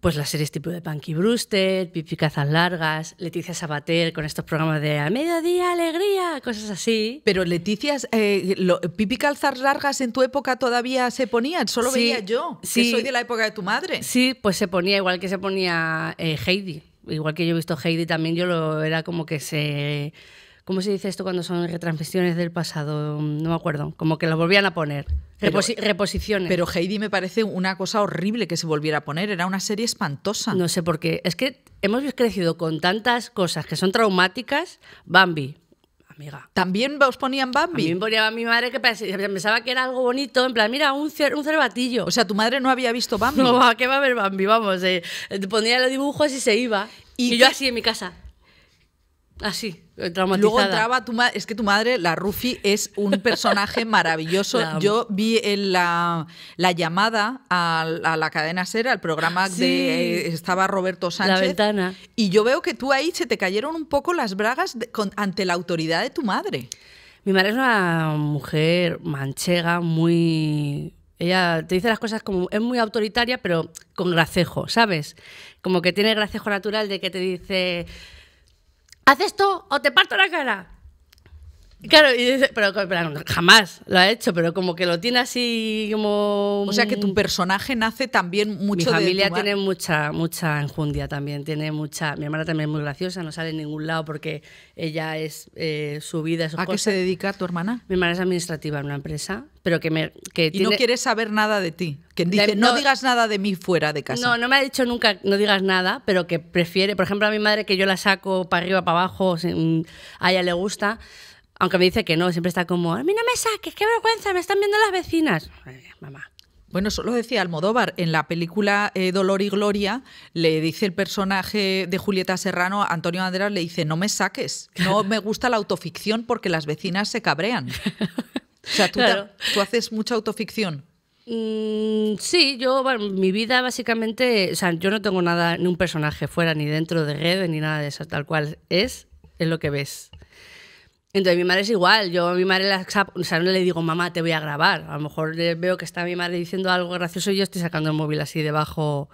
pues las series tipo de Panky Brewster, Pipi Cazas Largas, Leticia Sabater con estos programas de A Mediodía, Alegría, cosas así. Pero Leticia, eh, Pipi Calzas Largas en tu época todavía se ponían, solo veía yo, sí. que soy de la época de tu madre. Sí, pues se ponía igual que se ponía eh, Heidi. Igual que yo he visto Heidi también, yo lo era como que se ¿Cómo se dice esto cuando son retransmisiones del pasado? No me acuerdo. Como que lo volvían a poner. pero, reposiciones. Pero Heidi me parece una cosa horrible que se volviera a poner. Era una serie espantosa. No sé por qué. Es que hemos crecido con tantas cosas que son traumáticas. Bambi, Amiga. ¿También os ponían Bambi? También ponía a mi madre que pensaba que era algo bonito, en plan, mira, un, cer un cervatillo. O sea, tu madre no había visto Bambi. No, ¿qué va a ver Bambi? Vamos, eh, ponía los dibujos y se iba. y yo así en mi casa. Así. Eh, Luego entraba tu madre, es que tu madre, la Rufi, es un personaje maravilloso. Yo vi en la, llamada a, la cadena SER, al programa de eh, estaba Roberto Sánchez. La ventana. Y yo veo que tú ahí se te cayeron un poco las bragas ante la autoridad de tu madre. Mi madre es una mujer manchega, muy ella te dice las cosas como es muy autoritaria, pero con gracejo, ¿sabes? Como que tiene gracejo natural de que te dice Haz esto o te parto la cara. Claro, pero, jamás lo ha hecho, pero como que lo tiene así como... O sea que tu mm, personaje nace también mucho Mi familia tiene mucha, mucha enjundia también, tiene mucha... Mi hermana también es muy graciosa, no sale en ningún lado porque ella es eh, su vida, ¿A qué se dedica tu hermana? Mi hermana es administrativa en una empresa, pero que me... Que y no quiere saber nada de ti, que dice, em- no, no, digas nada de mí fuera de casa. No, no me ha dicho nunca, no digas nada, pero que prefiere, por ejemplo, a mi madre que yo la saco para arriba, para abajo, a ella le gusta aunque me dice que no, siempre está como, a mí no me saques, qué vergüenza, me están viendo las vecinas. mamá, bueno, solo decía Almodóvar. En la película eh, Dolor y Gloria le dice el personaje de Julieta Serrano, Antonio madera le dice, no me saques, no me gusta la autoficción porque las vecinas se cabrean. O sea, tú, haces mucha autoficción. Mm, sí, yo, mi vida básicamente, o sea, yo no tengo nada, ni un personaje fuera, ni dentro de red, ni nada de eso, tal cual es, es lo que ves. Entonces mi madre es igual, yo a mi madre o sea, no le digo, mamá, te voy a grabar. A lo mejor veo que está mi madre diciendo algo gracioso y yo estoy sacando el móvil así debajo.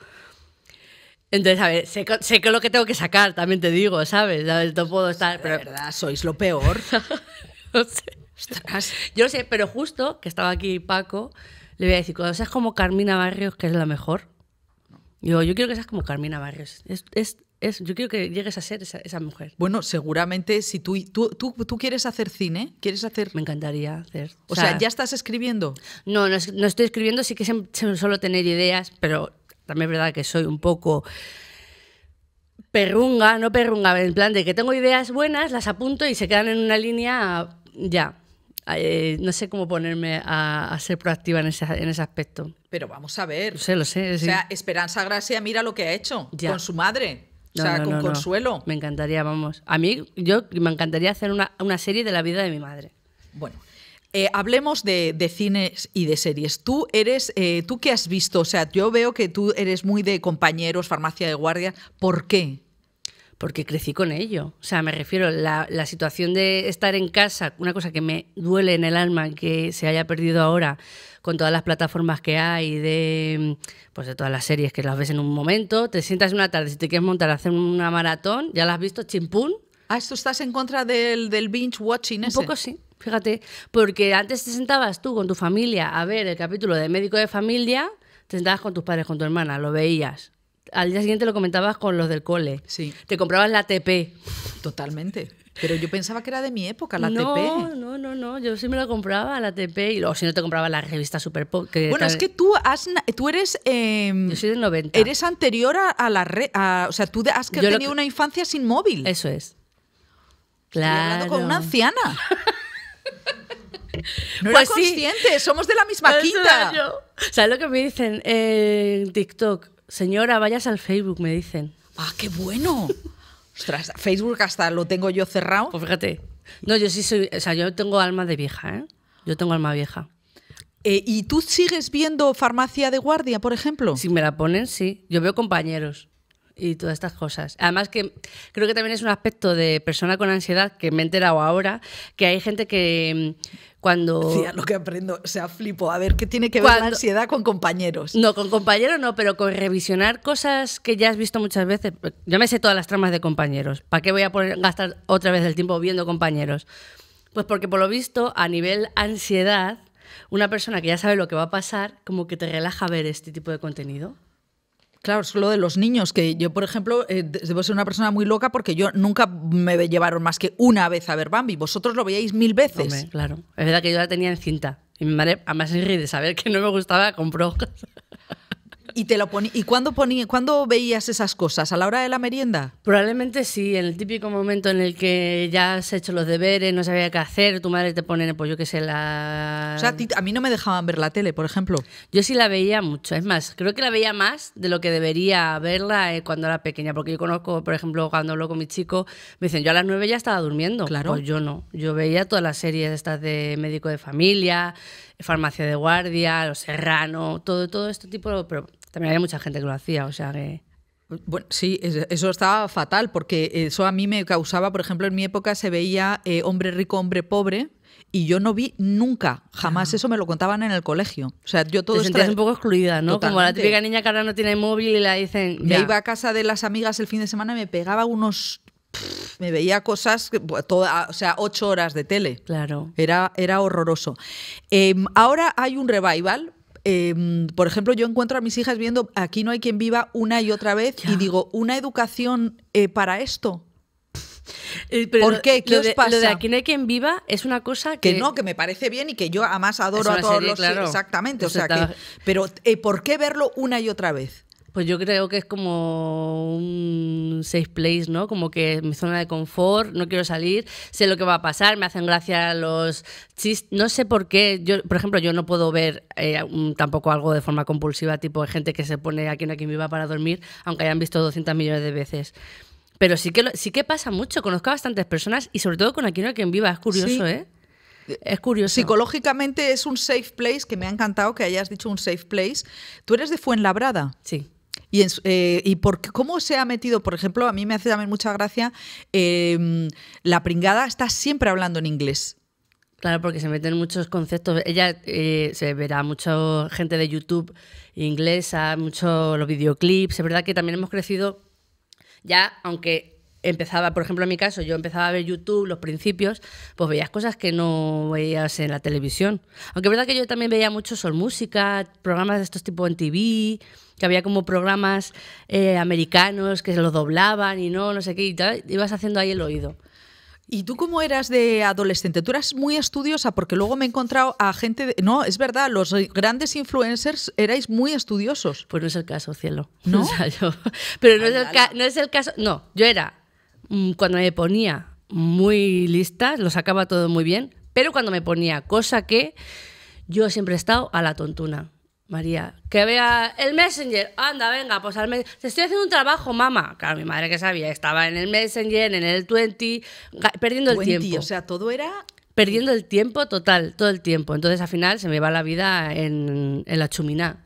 Entonces, a ver, sé, sé que lo que tengo que sacar, también te digo, ¿sabes? No puedo estar... Pero... verdad, sois lo peor. no sé. Yo lo sé, pero justo que estaba aquí Paco, le voy a decir, cuando seas como Carmina Barrios, que es la mejor, yo, yo quiero que seas como Carmina Barrios. es, yo quiero que llegues a ser esa, mujer. Bueno, seguramente si tú, tú, tú, quieres hacer cine, quieres hacer... Me encantaría hacer. O, sea, ¿ya estás escribiendo? No, no, estoy escribiendo, sí que solo tener ideas, pero también es verdad que soy un poco perrunga, no perrunga, en plan de que tengo ideas buenas, las apunto y se quedan en una línea ya. Eh, no sé cómo ponerme a, ser proactiva en ese, aspecto. Pero vamos a ver. Lo sé, lo sé. O sea, Esperanza Gracia, mira lo que ha hecho con su madre o sea, con consuelo. Me encantaría, vamos. A mí, yo me encantaría hacer una, una serie de la vida de mi madre. Bueno. Eh, hablemos de, de, cines y de series. Tú eres, eh, tú qué has visto, o sea, yo veo que tú eres muy de compañeros, farmacia de guardia. ¿Por qué? Porque crecí con ello. O sea, me refiero, la, la situación de estar en casa, una cosa que me duele en el alma que se haya perdido ahora con todas las plataformas que hay de, pues de todas las series que las ves en un momento. Te sientas una tarde, si te quieres montar a hacer una maratón, ya la has visto, chimpún. Ah, ¿esto estás en contra del, binge watching ese? Un poco sí, fíjate. Porque antes te sentabas tú con tu familia a ver el capítulo de Médico de Familia, te sentabas con tus padres, con tu hermana, lo veías al día siguiente lo comentabas con los del cole. Sí. Te comprabas la TP. Totalmente. Pero yo pensaba que era de mi época, la TP. No, no, no, yo sí me la compraba, la TP, y, o si no te compraba la revista Super bueno, es que tú, tú eres... Em, yo soy del 90. Eres anterior a, la red, o sea, tú has tenido una infancia sin móvil. Eso es. Claro. he con una anciana. No pues consciente, somos de la misma quinta. ¿Sabes lo que me dicen en TikTok? Señora, vayas al Facebook, me dicen. ¡Ah, qué bueno! Ostras, Facebook hasta lo tengo yo cerrado. Pues fíjate. No, yo sí soy, o sea, yo tengo alma de vieja, ¿eh? Yo tengo alma vieja. Eh, ¿Y tú sigues viendo Farmacia de Guardia, por ejemplo? Si me la ponen, sí. Yo veo compañeros y todas estas cosas. Además que creo que también es un aspecto de persona con ansiedad que me he enterado ahora, que hay gente que mm, cuando... Sí, lo que aprendo, o sea, flipo. A ver, ¿qué tiene que ver la ansiedad con compañeros? No, con compañeros no, pero con revisionar cosas que ya has visto muchas veces. Yo me sé todas las tramas de compañeros. ¿Para qué voy a gastar otra vez el tiempo viendo compañeros? Pues porque por lo visto, a nivel ansiedad, una persona que ya sabe lo que va a pasar, como que te relaja ver este tipo de contenido. Claro, es lo de los niños, que yo, por ejemplo, eh, debo ser una persona muy loca porque yo nunca me llevaron más que una vez a ver Bambi. Vosotros lo veíais mil veces. claro. Es verdad que yo la tenía en cinta. Y mi madre, además, más de saber que no me gustaba, compró ¿Y, te lo ¿Y cuándo, cuándo veías esas cosas? ¿A la hora de la merienda? Probablemente sí, en el típico momento en el que ya has hecho los deberes, no sabía qué hacer, tu madre te pone, pues yo qué sé, la... O sea, a, mí no me dejaban ver la tele, por ejemplo. Yo sí la veía mucho, es más, creo que la veía más de lo que debería verla eh, cuando era pequeña, porque yo conozco, por ejemplo, cuando hablo con mis chicos, me dicen, yo a las nueve ya estaba durmiendo. Claro. Pues yo no, yo veía todas las series estas de médico de familia, Farmacia de Guardia, Los Serrano, todo, todo este tipo, pero también había mucha gente que lo hacía, o sea que... Bueno, sí, eso estaba fatal, porque eso a mí me causaba, por ejemplo, en mi época se veía eh, hombre rico, hombre pobre, y yo no vi nunca, jamás eso me lo contaban en el colegio. O sea, yo todo Te sentías un poco excluida, ¿no? Como la típica niña que ahora no tiene móvil y la dicen. Me iba a casa de las amigas el fin de semana y me pegaba unos me veía cosas, pues, toda, o sea, ocho horas de tele. Claro. Era, era horroroso. Eh, ahora hay un revival. Em, por ejemplo, yo encuentro a mis hijas viendo Aquí no hay quien viva una y otra vez y digo, ¿una educación eh, para esto? Eh, ¿Por qué? ¿Qué os de, pasa? Lo de aquí no hay quien viva es una cosa que... Que no, que me parece bien y que yo además adoro a todos los... Exactamente, o pues sea Pero ¿por qué verlo una y otra vez? Pues yo creo que es como un safe place, ¿no? Como que mi zona de confort, no quiero salir, sé lo que va a pasar, me hacen gracia los chistes, no sé por qué, yo, por ejemplo, yo no puedo ver eh, tampoco algo de forma compulsiva, tipo de gente que se pone aquí en aquí en viva para dormir, aunque hayan visto 200 millones de veces. Pero sí que, sí que pasa mucho, conozco a bastantes personas y sobre todo con Aquí en Aquí en viva, es curioso, ¿eh? Es curioso. Psicológicamente es un safe place, que me ha encantado que hayas dicho un safe place. ¿Tú eres de Fuenlabrada? Sí. Eh, y, por, cómo se ha metido, por ejemplo, a mí me hace también mucha gracia, em, la pringada está siempre hablando en inglés. Claro, porque se meten muchos conceptos. Ella eh, se verá mucha gente de YouTube inglesa, muchos los videoclips. Es verdad que también hemos crecido ya, aunque empezaba, por ejemplo, en mi caso, yo empezaba a ver YouTube, los principios, pues veías cosas que no veías en la televisión. Aunque es verdad que yo también veía mucho Sol Música, programas de estos tipo en TV, que había como programas eh, americanos que se lo doblaban y no, no sé qué, y tal, ibas haciendo ahí el oído. ¿Y tú cómo eras de adolescente? Tú eras muy estudiosa porque luego me he encontrado a gente... No, es verdad, los grandes influencers erais muy estudiosos. Pues no es el caso, cielo. ¿No? Pero no, es el no es el caso... No, yo era... Mm, cuando me ponía muy lista, lo sacaba todo muy bien, pero cuando me ponía cosa que yo siempre he estado a la tontuna. María, que vea el Messenger. Anda, venga, pues al Messenger. Te estoy haciendo un trabajo, mamá. Claro, mi madre que sabía, estaba en el Messenger, en el 20, perdiendo el tiempo. O sea, todo era. Perdiendo el tiempo total, todo el tiempo. Entonces, al final, se me va la vida en, en la chuminá.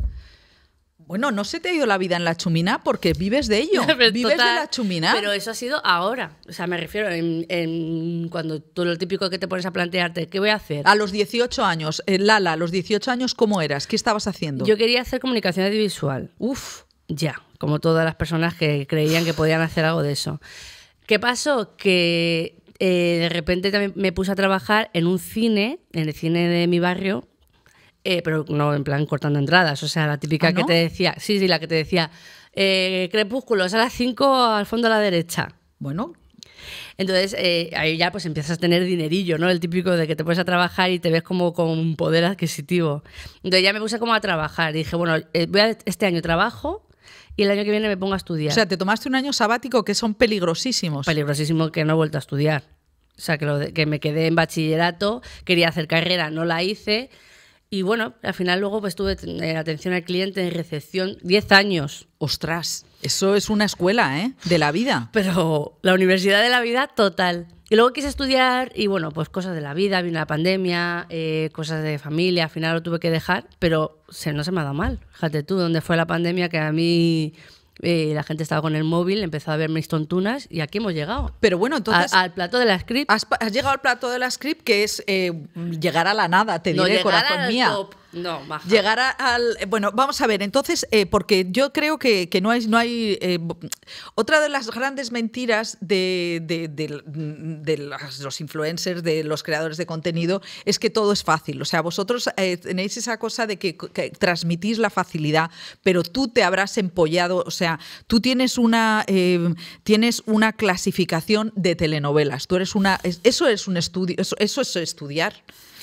Bueno, no se te ha ido la vida en la chumina porque vives de ello. vives de la chumina. Pero eso ha sido ahora. O sea, me refiero en, cuando tú lo típico que te pones a plantearte, ¿qué voy a hacer? A los 18 años, eh, Lala, a los 18 años, ¿cómo eras? ¿Qué estabas haciendo? Yo quería hacer comunicación audiovisual. Uf, ya. Como todas las personas que creían que podían hacer algo de eso. ¿Qué pasó? Que eh, de repente me puse a trabajar en un cine, en el cine de mi barrio, eh, pero no en plan cortando entradas, o sea, la típica ah, que te decía, sí, sí, la que te decía, eh, crepúsculo crepúsculos a las 5 al fondo a la derecha. Bueno. Entonces, eh, ahí ya pues empiezas a tener dinerillo, ¿no? El típico de que te pones a trabajar y te ves como con un poder adquisitivo. Entonces ya me puse como a trabajar dije, bueno, voy a, este año trabajo, y el año que viene me pongo a estudiar. O sea, te tomaste un año sabático que son peligrosísimos. Peligrosísimo que no he vuelto a estudiar. O sea, que, lo que me quedé en bachillerato, quería hacer carrera, no la hice, y bueno, al final luego pues tuve eh, atención al cliente en recepción 10 años. Ostras, eso es una escuela, ¿eh? De la vida. Pero la universidad de la vida total. Y luego quise estudiar y bueno, pues cosas de la vida, vino la pandemia, eh, cosas de familia, al final lo tuve que dejar, pero se, no se me ha dado mal. Fíjate tú, dónde fue la pandemia que a mí eh, la gente estaba con el móvil, empezó a ver mis tontunas y aquí hemos llegado. Pero bueno, entonces... al plato de la script. Has, llegado al plato de la script que es eh, llegar a la nada, te diré, corazón mía. No, Llegar al. Bueno, vamos a ver, entonces, eh, porque yo creo que, no hay. No hay eh, otra de las grandes mentiras de, los influencers, de los creadores de contenido, es que todo es fácil. O sea, vosotros eh, tenéis esa cosa de que, transmitís la facilidad, pero tú te habrás empollado. O sea, tú tienes una, tienes una clasificación de telenovelas. Tú eres una. Eso es un estudio. Eso, eso es estudiar.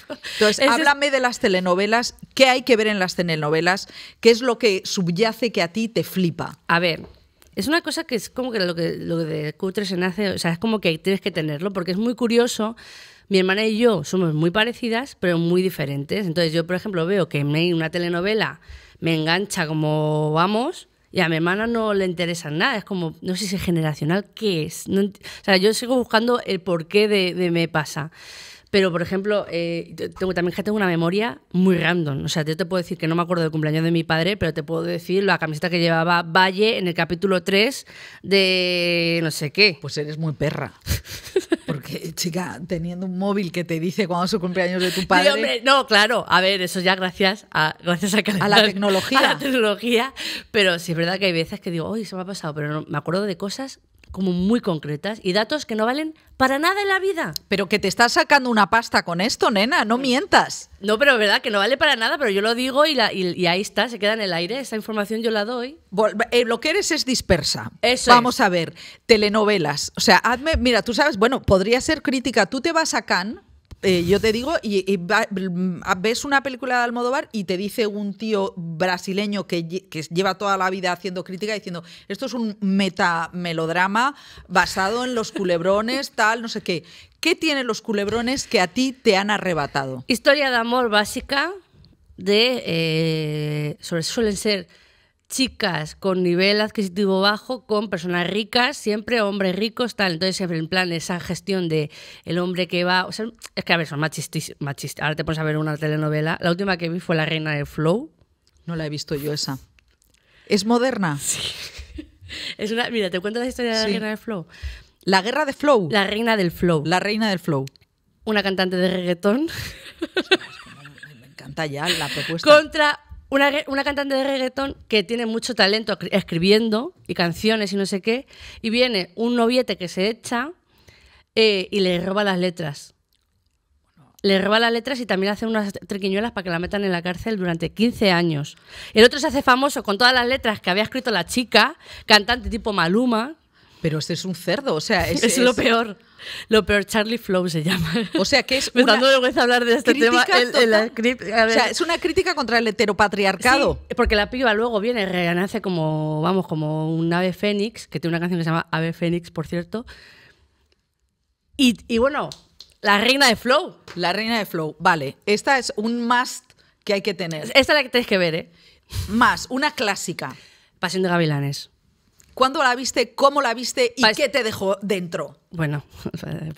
Entonces, háblame de las telenovelas. ¿Qué hay que ver en las telenovelas? ¿Qué es lo que subyace que a ti te flipa? A ver, es una cosa que es como que lo, que, de cutre se nace, o sea, es como que tienes que tenerlo, porque es muy curioso. Mi hermana y yo somos muy parecidas, pero muy diferentes. Entonces, yo, por ejemplo, veo que en una telenovela me engancha como vamos, y a mi hermana no le interesa nada, es como, no sé si es generacional, ¿qué es? o sea, yo sigo buscando el porqué de, de me pasa. Pero, por ejemplo, eh, tengo, también que tengo una memoria muy random. O sea, yo te puedo decir que no me acuerdo del cumpleaños de mi padre, pero te puedo decir la camiseta que llevaba Valle en el capítulo 3 de no sé qué. Pues eres muy perra. Porque, chica, teniendo un móvil que te dice cuándo es su cumpleaños de tu padre. no, claro. A ver, eso ya gracias a, gracias a, la tecnología. A la tecnología. Pero sí es verdad que hay veces que digo, uy, se me ha pasado, pero me acuerdo de cosas como muy concretas y datos que no valen para nada en la vida. Pero que te estás sacando una pasta con esto, nena, no mientas. No, pero verdad que no vale para nada, pero yo lo digo y, y, ahí está, se queda en el aire. Esa información yo la doy. Eh, lo que eres es dispersa. Eso Vamos a ver, telenovelas. O sea, hazme, mira, tú sabes, bueno, podría ser crítica. Tú te vas a Cannes eh, yo te digo, y, mm, ves una película de Almodóvar y te dice un tío brasileño que, lleva toda la vida haciendo crítica diciendo esto es un metamelodrama basado en los culebrones, tal, no sé qué. ¿Qué tienen los culebrones que a ti te han arrebatado? Historia de amor básica de eh, suelen ser chicas con nivel adquisitivo bajo con personas ricas, siempre hombres ricos, tal. Entonces, siempre en plan esa gestión de el hombre que va. es que a ver, son machistas. Machista. Ahora te pones a ver una telenovela. La última que vi fue La Reina del Flow. No la he visto yo esa. ¿Es moderna? Sí. Es una, mira, te cuento la historia de la Reina del Flow. La guerra de Flow. La Reina del Flow. La Reina del Flow. Una cantante de reggaetón. Me encanta ya la propuesta. Contra una, cantante de reggaetón que tiene mucho talento escribiendo y canciones y no sé qué, y viene un noviete que se echa eh, y le roba las letras. Le roba las letras y también hace unas triquiñuelas para que la metan en la cárcel durante 15 años. El otro se hace famoso con todas las letras que había escrito la chica, cantante tipo Maluma. Pero este es un cerdo, o sea, es lo peor. Lo peor, Charlie Flow se llama. O sea que es. Me una dando hablar de este tema. es una crítica contra el heteropatriarcado. porque la piba luego viene, renace como, vamos, como un ave fénix, que tiene una canción que se llama Ave Fénix, por cierto. Y, bueno, la reina de Flow. La reina de Flow, vale. Esta es un must que hay que tener. Esta es la que tienes que ver, ¿eh? Más, una clásica. Pasión de Gavilanes. ¿Cuándo la viste? ¿Cómo la viste? ¿Y qué te dejó dentro? Bueno,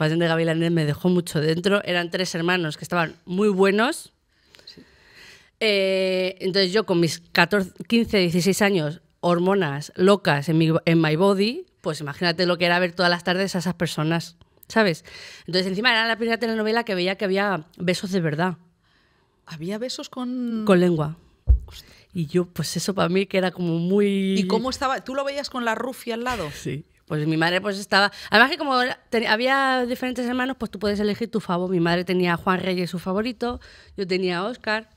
el de Gavilanes me dejó mucho dentro. Eran tres hermanos que estaban muy buenos. Eh, entonces yo con mis 14, 15, 16 años, hormonas locas en mi my body, pues imagínate lo que era ver todas las tardes a esas personas, ¿sabes? Entonces encima era la primera telenovela que veía que había besos de verdad. ¿Había besos con...? Con lengua. Y yo, pues eso para mí que era como muy... ¿Y cómo estaba? ¿Tú lo veías con la rufia al lado? Sí. Pues mi madre pues estaba... Además que como había diferentes hermanos, pues tú puedes elegir tu favor. Mi madre tenía a Juan Reyes su favorito, yo tenía a Oscar.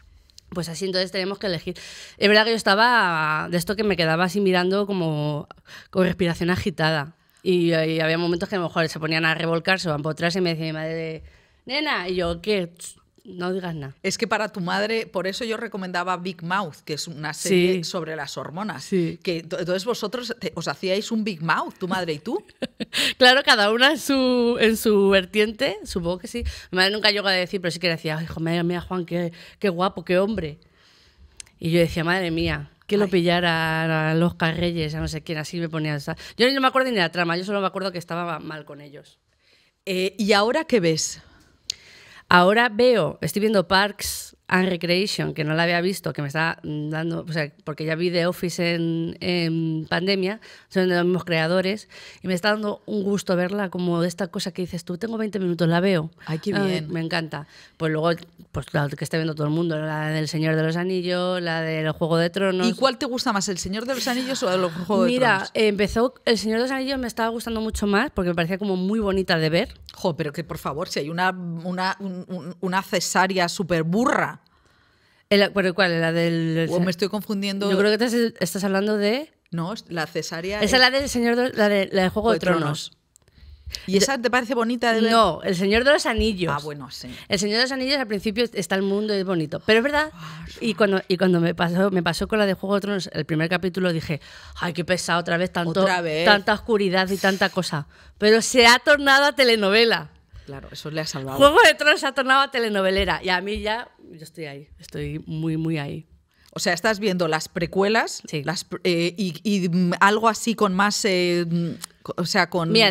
Pues así entonces tenemos que elegir. Es verdad que yo estaba de esto que me quedaba así mirando como con respiración agitada. Y, había momentos que a lo mejor se ponían a revolcarse se van por atrás y me decía mi madre, nena, y yo, ¿qué? no digas nada. Es que para tu madre, por eso yo recomendaba Big Mouth, que es una serie sobre las hormonas. Que, entonces vosotros os hacíais un Big Mouth, tu madre y tú. claro, cada una en su, en su vertiente, supongo que sí. Mi madre nunca llegó a decir, pero sí que decía, hijo, mío, mira Juan, qué, guapo, qué hombre. Y yo decía, madre mía, que lo pillara a los carreyes, a no sé quién, así me ponían. Yo no me acuerdo ni de la trama, yo solo me acuerdo que estaba mal con ellos. Eh, ¿Y ahora qué ves? Ahora veo, estoy viendo Parks and Recreation, que no la había visto, que me está dando, o sea, porque ya vi The Office en, pandemia, son de los mismos creadores, y me está dando un gusto verla, como de esta cosa que dices tú, tengo 20 minutos, la veo. Ay, qué bien. me encanta. Pues luego pues la que está viendo todo el mundo, la del Señor de los Anillos, la del Juego de Tronos. ¿Y cuál te gusta más, el Señor de los Anillos o el Juego de Tronos? Mira, empezó el Señor de los Anillos me estaba gustando mucho más porque me parecía como muy bonita de ver. Jo, pero que por favor, si hay una una, cesárea súper burra. ¿Pero cuál? ¿La del.? O me estoy confundiendo. Yo creo que estás hablando de. No, la cesárea. Esa es la del señor. De, la, del Juego de, Tronos. ¿Y esa te parece bonita? De no, El Señor de los Anillos. Ah, bueno, sí. El Señor de los Anillos al principio está el mundo y es bonito. Pero es verdad, y cuando, y cuando me, pasó, me pasó con la de Juego de Tronos, el primer capítulo dije, ay, qué pesado, otra vez, tanto, tanta oscuridad y tanta cosa. Pero se ha tornado a telenovela. Claro, eso le ha salvado. Juego de Tronos se ha tornado a telenovelera y a mí ya, yo estoy ahí, estoy muy, muy ahí. O sea, estás viendo las precuelas eh, y, mm, algo así con más eh, mm, o sea, con. de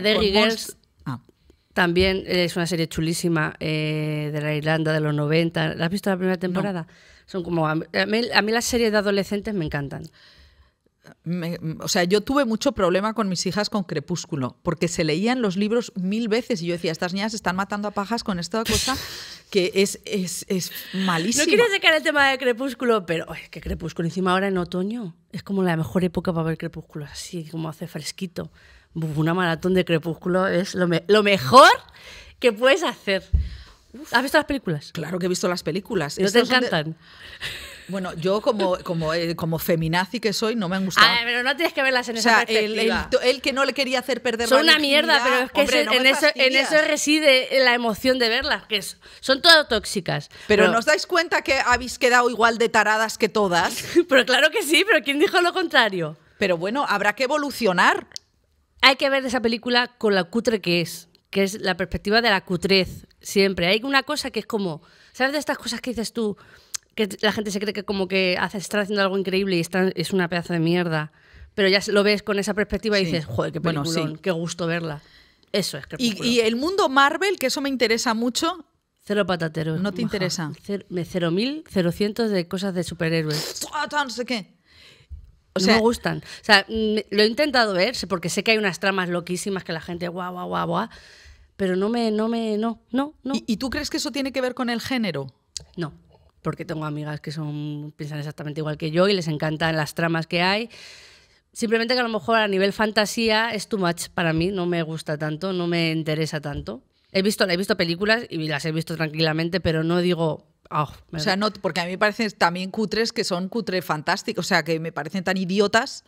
ah. También es una serie chulísima eh, de la Irlanda de los 90. ¿La has visto la primera temporada? Son como. A mí, las series de adolescentes me encantan. o sea, yo tuve mucho problema con mis hijas con Crepúsculo, porque se leían los libros mil veces y yo decía, estas niñas están matando a pajas con esta cosa que es, es, es malísima. No quiero sacar el tema de Crepúsculo, pero es que Crepúsculo encima ahora en otoño es como la mejor época para ver Crepúsculo, así como hace fresquito una maratón de crepúsculo es lo, mejor que puedes hacer. ¿Has visto las películas? Claro que he visto las películas. ¿No te encantan? Bueno, yo como, como, eh, como feminazi que soy, no me han gustado. Ah, pero no tienes que verlas en esa perspectiva. El, que no le quería hacer perder la vida. Son una mierda, pero es que en, eso, en, eso, reside la emoción de verlas, que son todas tóxicas. Pero, pero ¿nos dais cuenta que habéis quedado igual de taradas que todas? pero claro que sí, pero ¿quién dijo lo contrario? Pero bueno, habrá que evolucionar hay que ver esa película con la cutre que es, que es la perspectiva de la cutrez, siempre. Hay una cosa que es como, ¿sabes de estas cosas que dices tú? Que la gente se cree que como que están haciendo algo increíble y es una pedazo de mierda. Pero ya lo ves con esa perspectiva y dices, joder, qué bueno, qué gusto verla. Eso es. Y, y el mundo Marvel, que eso me interesa mucho, Cero patateros. No te interesa. Cero, cero, mil, cero cientos de cosas de superhéroes. No sé qué. O sea, no me gustan. O sea, lo he intentado ver porque sé que hay unas tramas loquísimas que la gente guau, guau, guau, guau. Pero no me, no me, no, no, no. ¿Y, tú crees que eso tiene que ver con el género? No porque tengo amigas que son piensan exactamente igual que yo y les encantan las tramas que hay. Simplemente que a lo mejor a nivel fantasía es too much para mí, no me gusta tanto, no me interesa tanto. He visto, he visto películas y las he visto tranquilamente, pero no digo, Ah, o sea, no, porque a mí me parecen también cutres que son cutre fantásticos, o sea, que me parecen tan idiotas.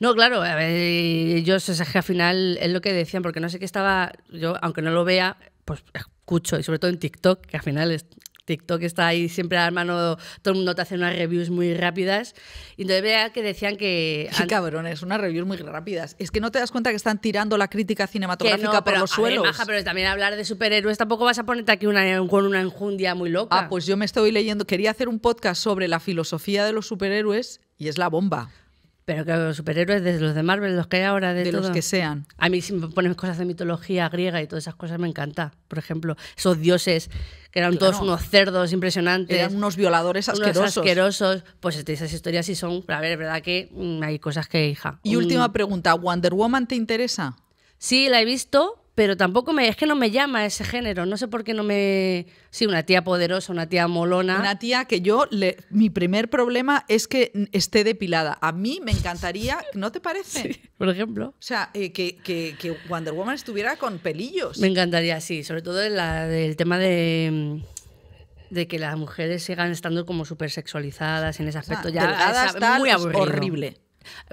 No, claro, a ver, yo sé que al final es lo que decían, porque no sé qué estaba, yo aunque no lo vea, pues escucho, y sobre todo en TikTok, que al final es, TikTok está ahí siempre a la mano, todo el mundo te hace unas reviews muy rápidas. Y entonces veía que decían que. Sí, cabrones, unas reviews muy rápidas. Es que no te das cuenta que están tirando la crítica cinematográfica por los suelos. Maja, pero también hablar de superhéroes tampoco vas a ponerte aquí con una enjundia muy loca. Ah, pues yo me estoy leyendo. Quería hacer un podcast sobre la filosofía de los superhéroes y es la bomba. Pero que los superhéroes, desde los de Marvel, los que hay ahora, de, los que sean. A mí, si me pones cosas de mitología griega y todas esas cosas, me encanta. Por ejemplo, esos dioses que eran todos unos cerdos impresionantes. Eran unos violadores asquerosos. Unos asquerosos. Pues esas historias sí son. Pero a ver, es verdad que mm, hay cosas que, hija. Y última mm. pregunta: ¿Wonder Woman te interesa? Sí, la he visto pero tampoco me, es que no me llama ese género. No sé por qué no me. Sí, una tía poderosa, una tía molona. Una tía que yo, le, mi primer problema es que esté depilada. A mí me encantaría, ¿no te parece? Sí, por ejemplo. O sea, eh, que, que, que, Wonder Woman estuviera con pelillos. Me encantaría, sí, sobre todo el tema de de que las mujeres sigan estando como súper sexualizadas en ese aspecto. ya horrible.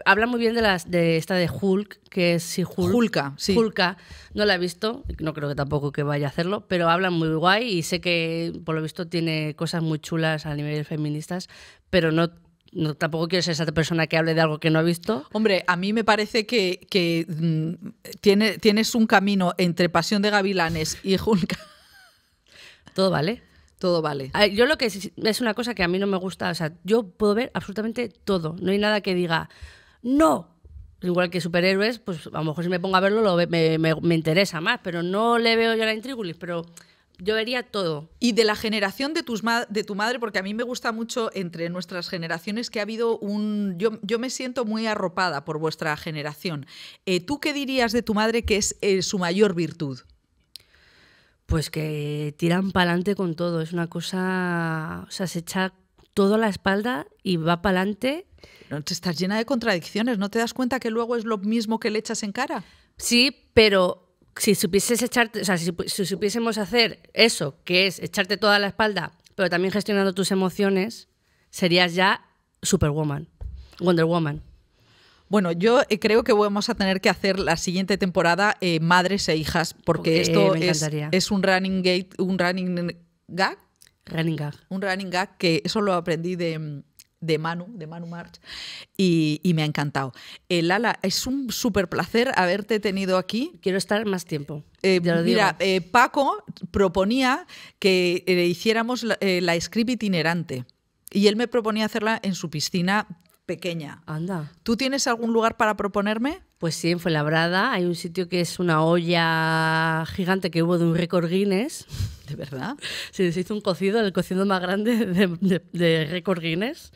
Habla muy bien de, las, de esta de Hulk, que es si Hulk. sí. No la he visto, no creo que tampoco que vaya a hacerlo, pero habla muy guay y sé que por lo visto tiene cosas muy chulas a nivel feministas, pero no tampoco quiero ser esa persona que hable de algo que no ha visto. Hombre, a mí me parece que, mm, tienes un camino entre Pasión de Gavilanes y Hulk. Todo vale todo vale. yo lo que es, es una cosa que a mí no me gusta, o sea, yo puedo ver absolutamente todo, no hay nada que diga, no, igual que superhéroes, pues a lo mejor si me pongo a verlo lo, me, me, interesa más, pero no le veo yo la intrigulis, pero yo vería todo. Y de la generación de, tus de tu madre, porque a mí me gusta mucho entre nuestras generaciones que ha habido un... Yo, yo me siento muy arropada por vuestra generación. Eh, ¿Tú qué dirías de tu madre que es eh, su mayor virtud? pues que tiran para adelante con todo. Es una cosa, o sea, se echa todo a la espalda y va para adelante. No, estás llena de contradicciones, ¿no te das cuenta que luego es lo mismo que le echas en cara? Sí, pero si supieses echarte, si supiésemos hacer eso, que es echarte toda la espalda, pero también gestionando tus emociones, serías ya Superwoman, Wonder Woman. Bueno, yo eh, creo que vamos a tener que hacer la siguiente temporada eh, madres e hijas, porque eh, esto es, un running gate, un running gag. Running gag. Un running gag que eso lo aprendí de, de Manu, de Manu March, y, me ha encantado. Lala, es un súper placer haberte tenido aquí. Quiero estar más tiempo. mira, Paco proponía que hiciéramos la, la script itinerante. Y él me proponía hacerla en su piscina pequeña. Anda. ¿Tú tienes algún lugar para proponerme? Pues sí, en Fuenlabrada hay un sitio que es una olla gigante que hubo de un récord Guinness. ¿De verdad? Sí, se hizo un cocido, el cocido más grande de, de, récord Guinness.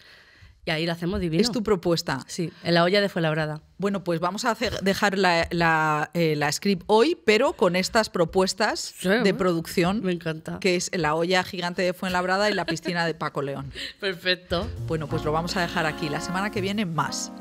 Y ahí lo hacemos divino. Es tu propuesta. Sí, en la olla de Fuenlabrada. Bueno, pues vamos a dejar eh, la, script hoy, pero con estas propuestas de producción. Me encanta. Que es la olla gigante de Fuenlabrada y la piscina de Paco León. Perfecto. Bueno, pues lo vamos a dejar aquí. La semana que viene, más.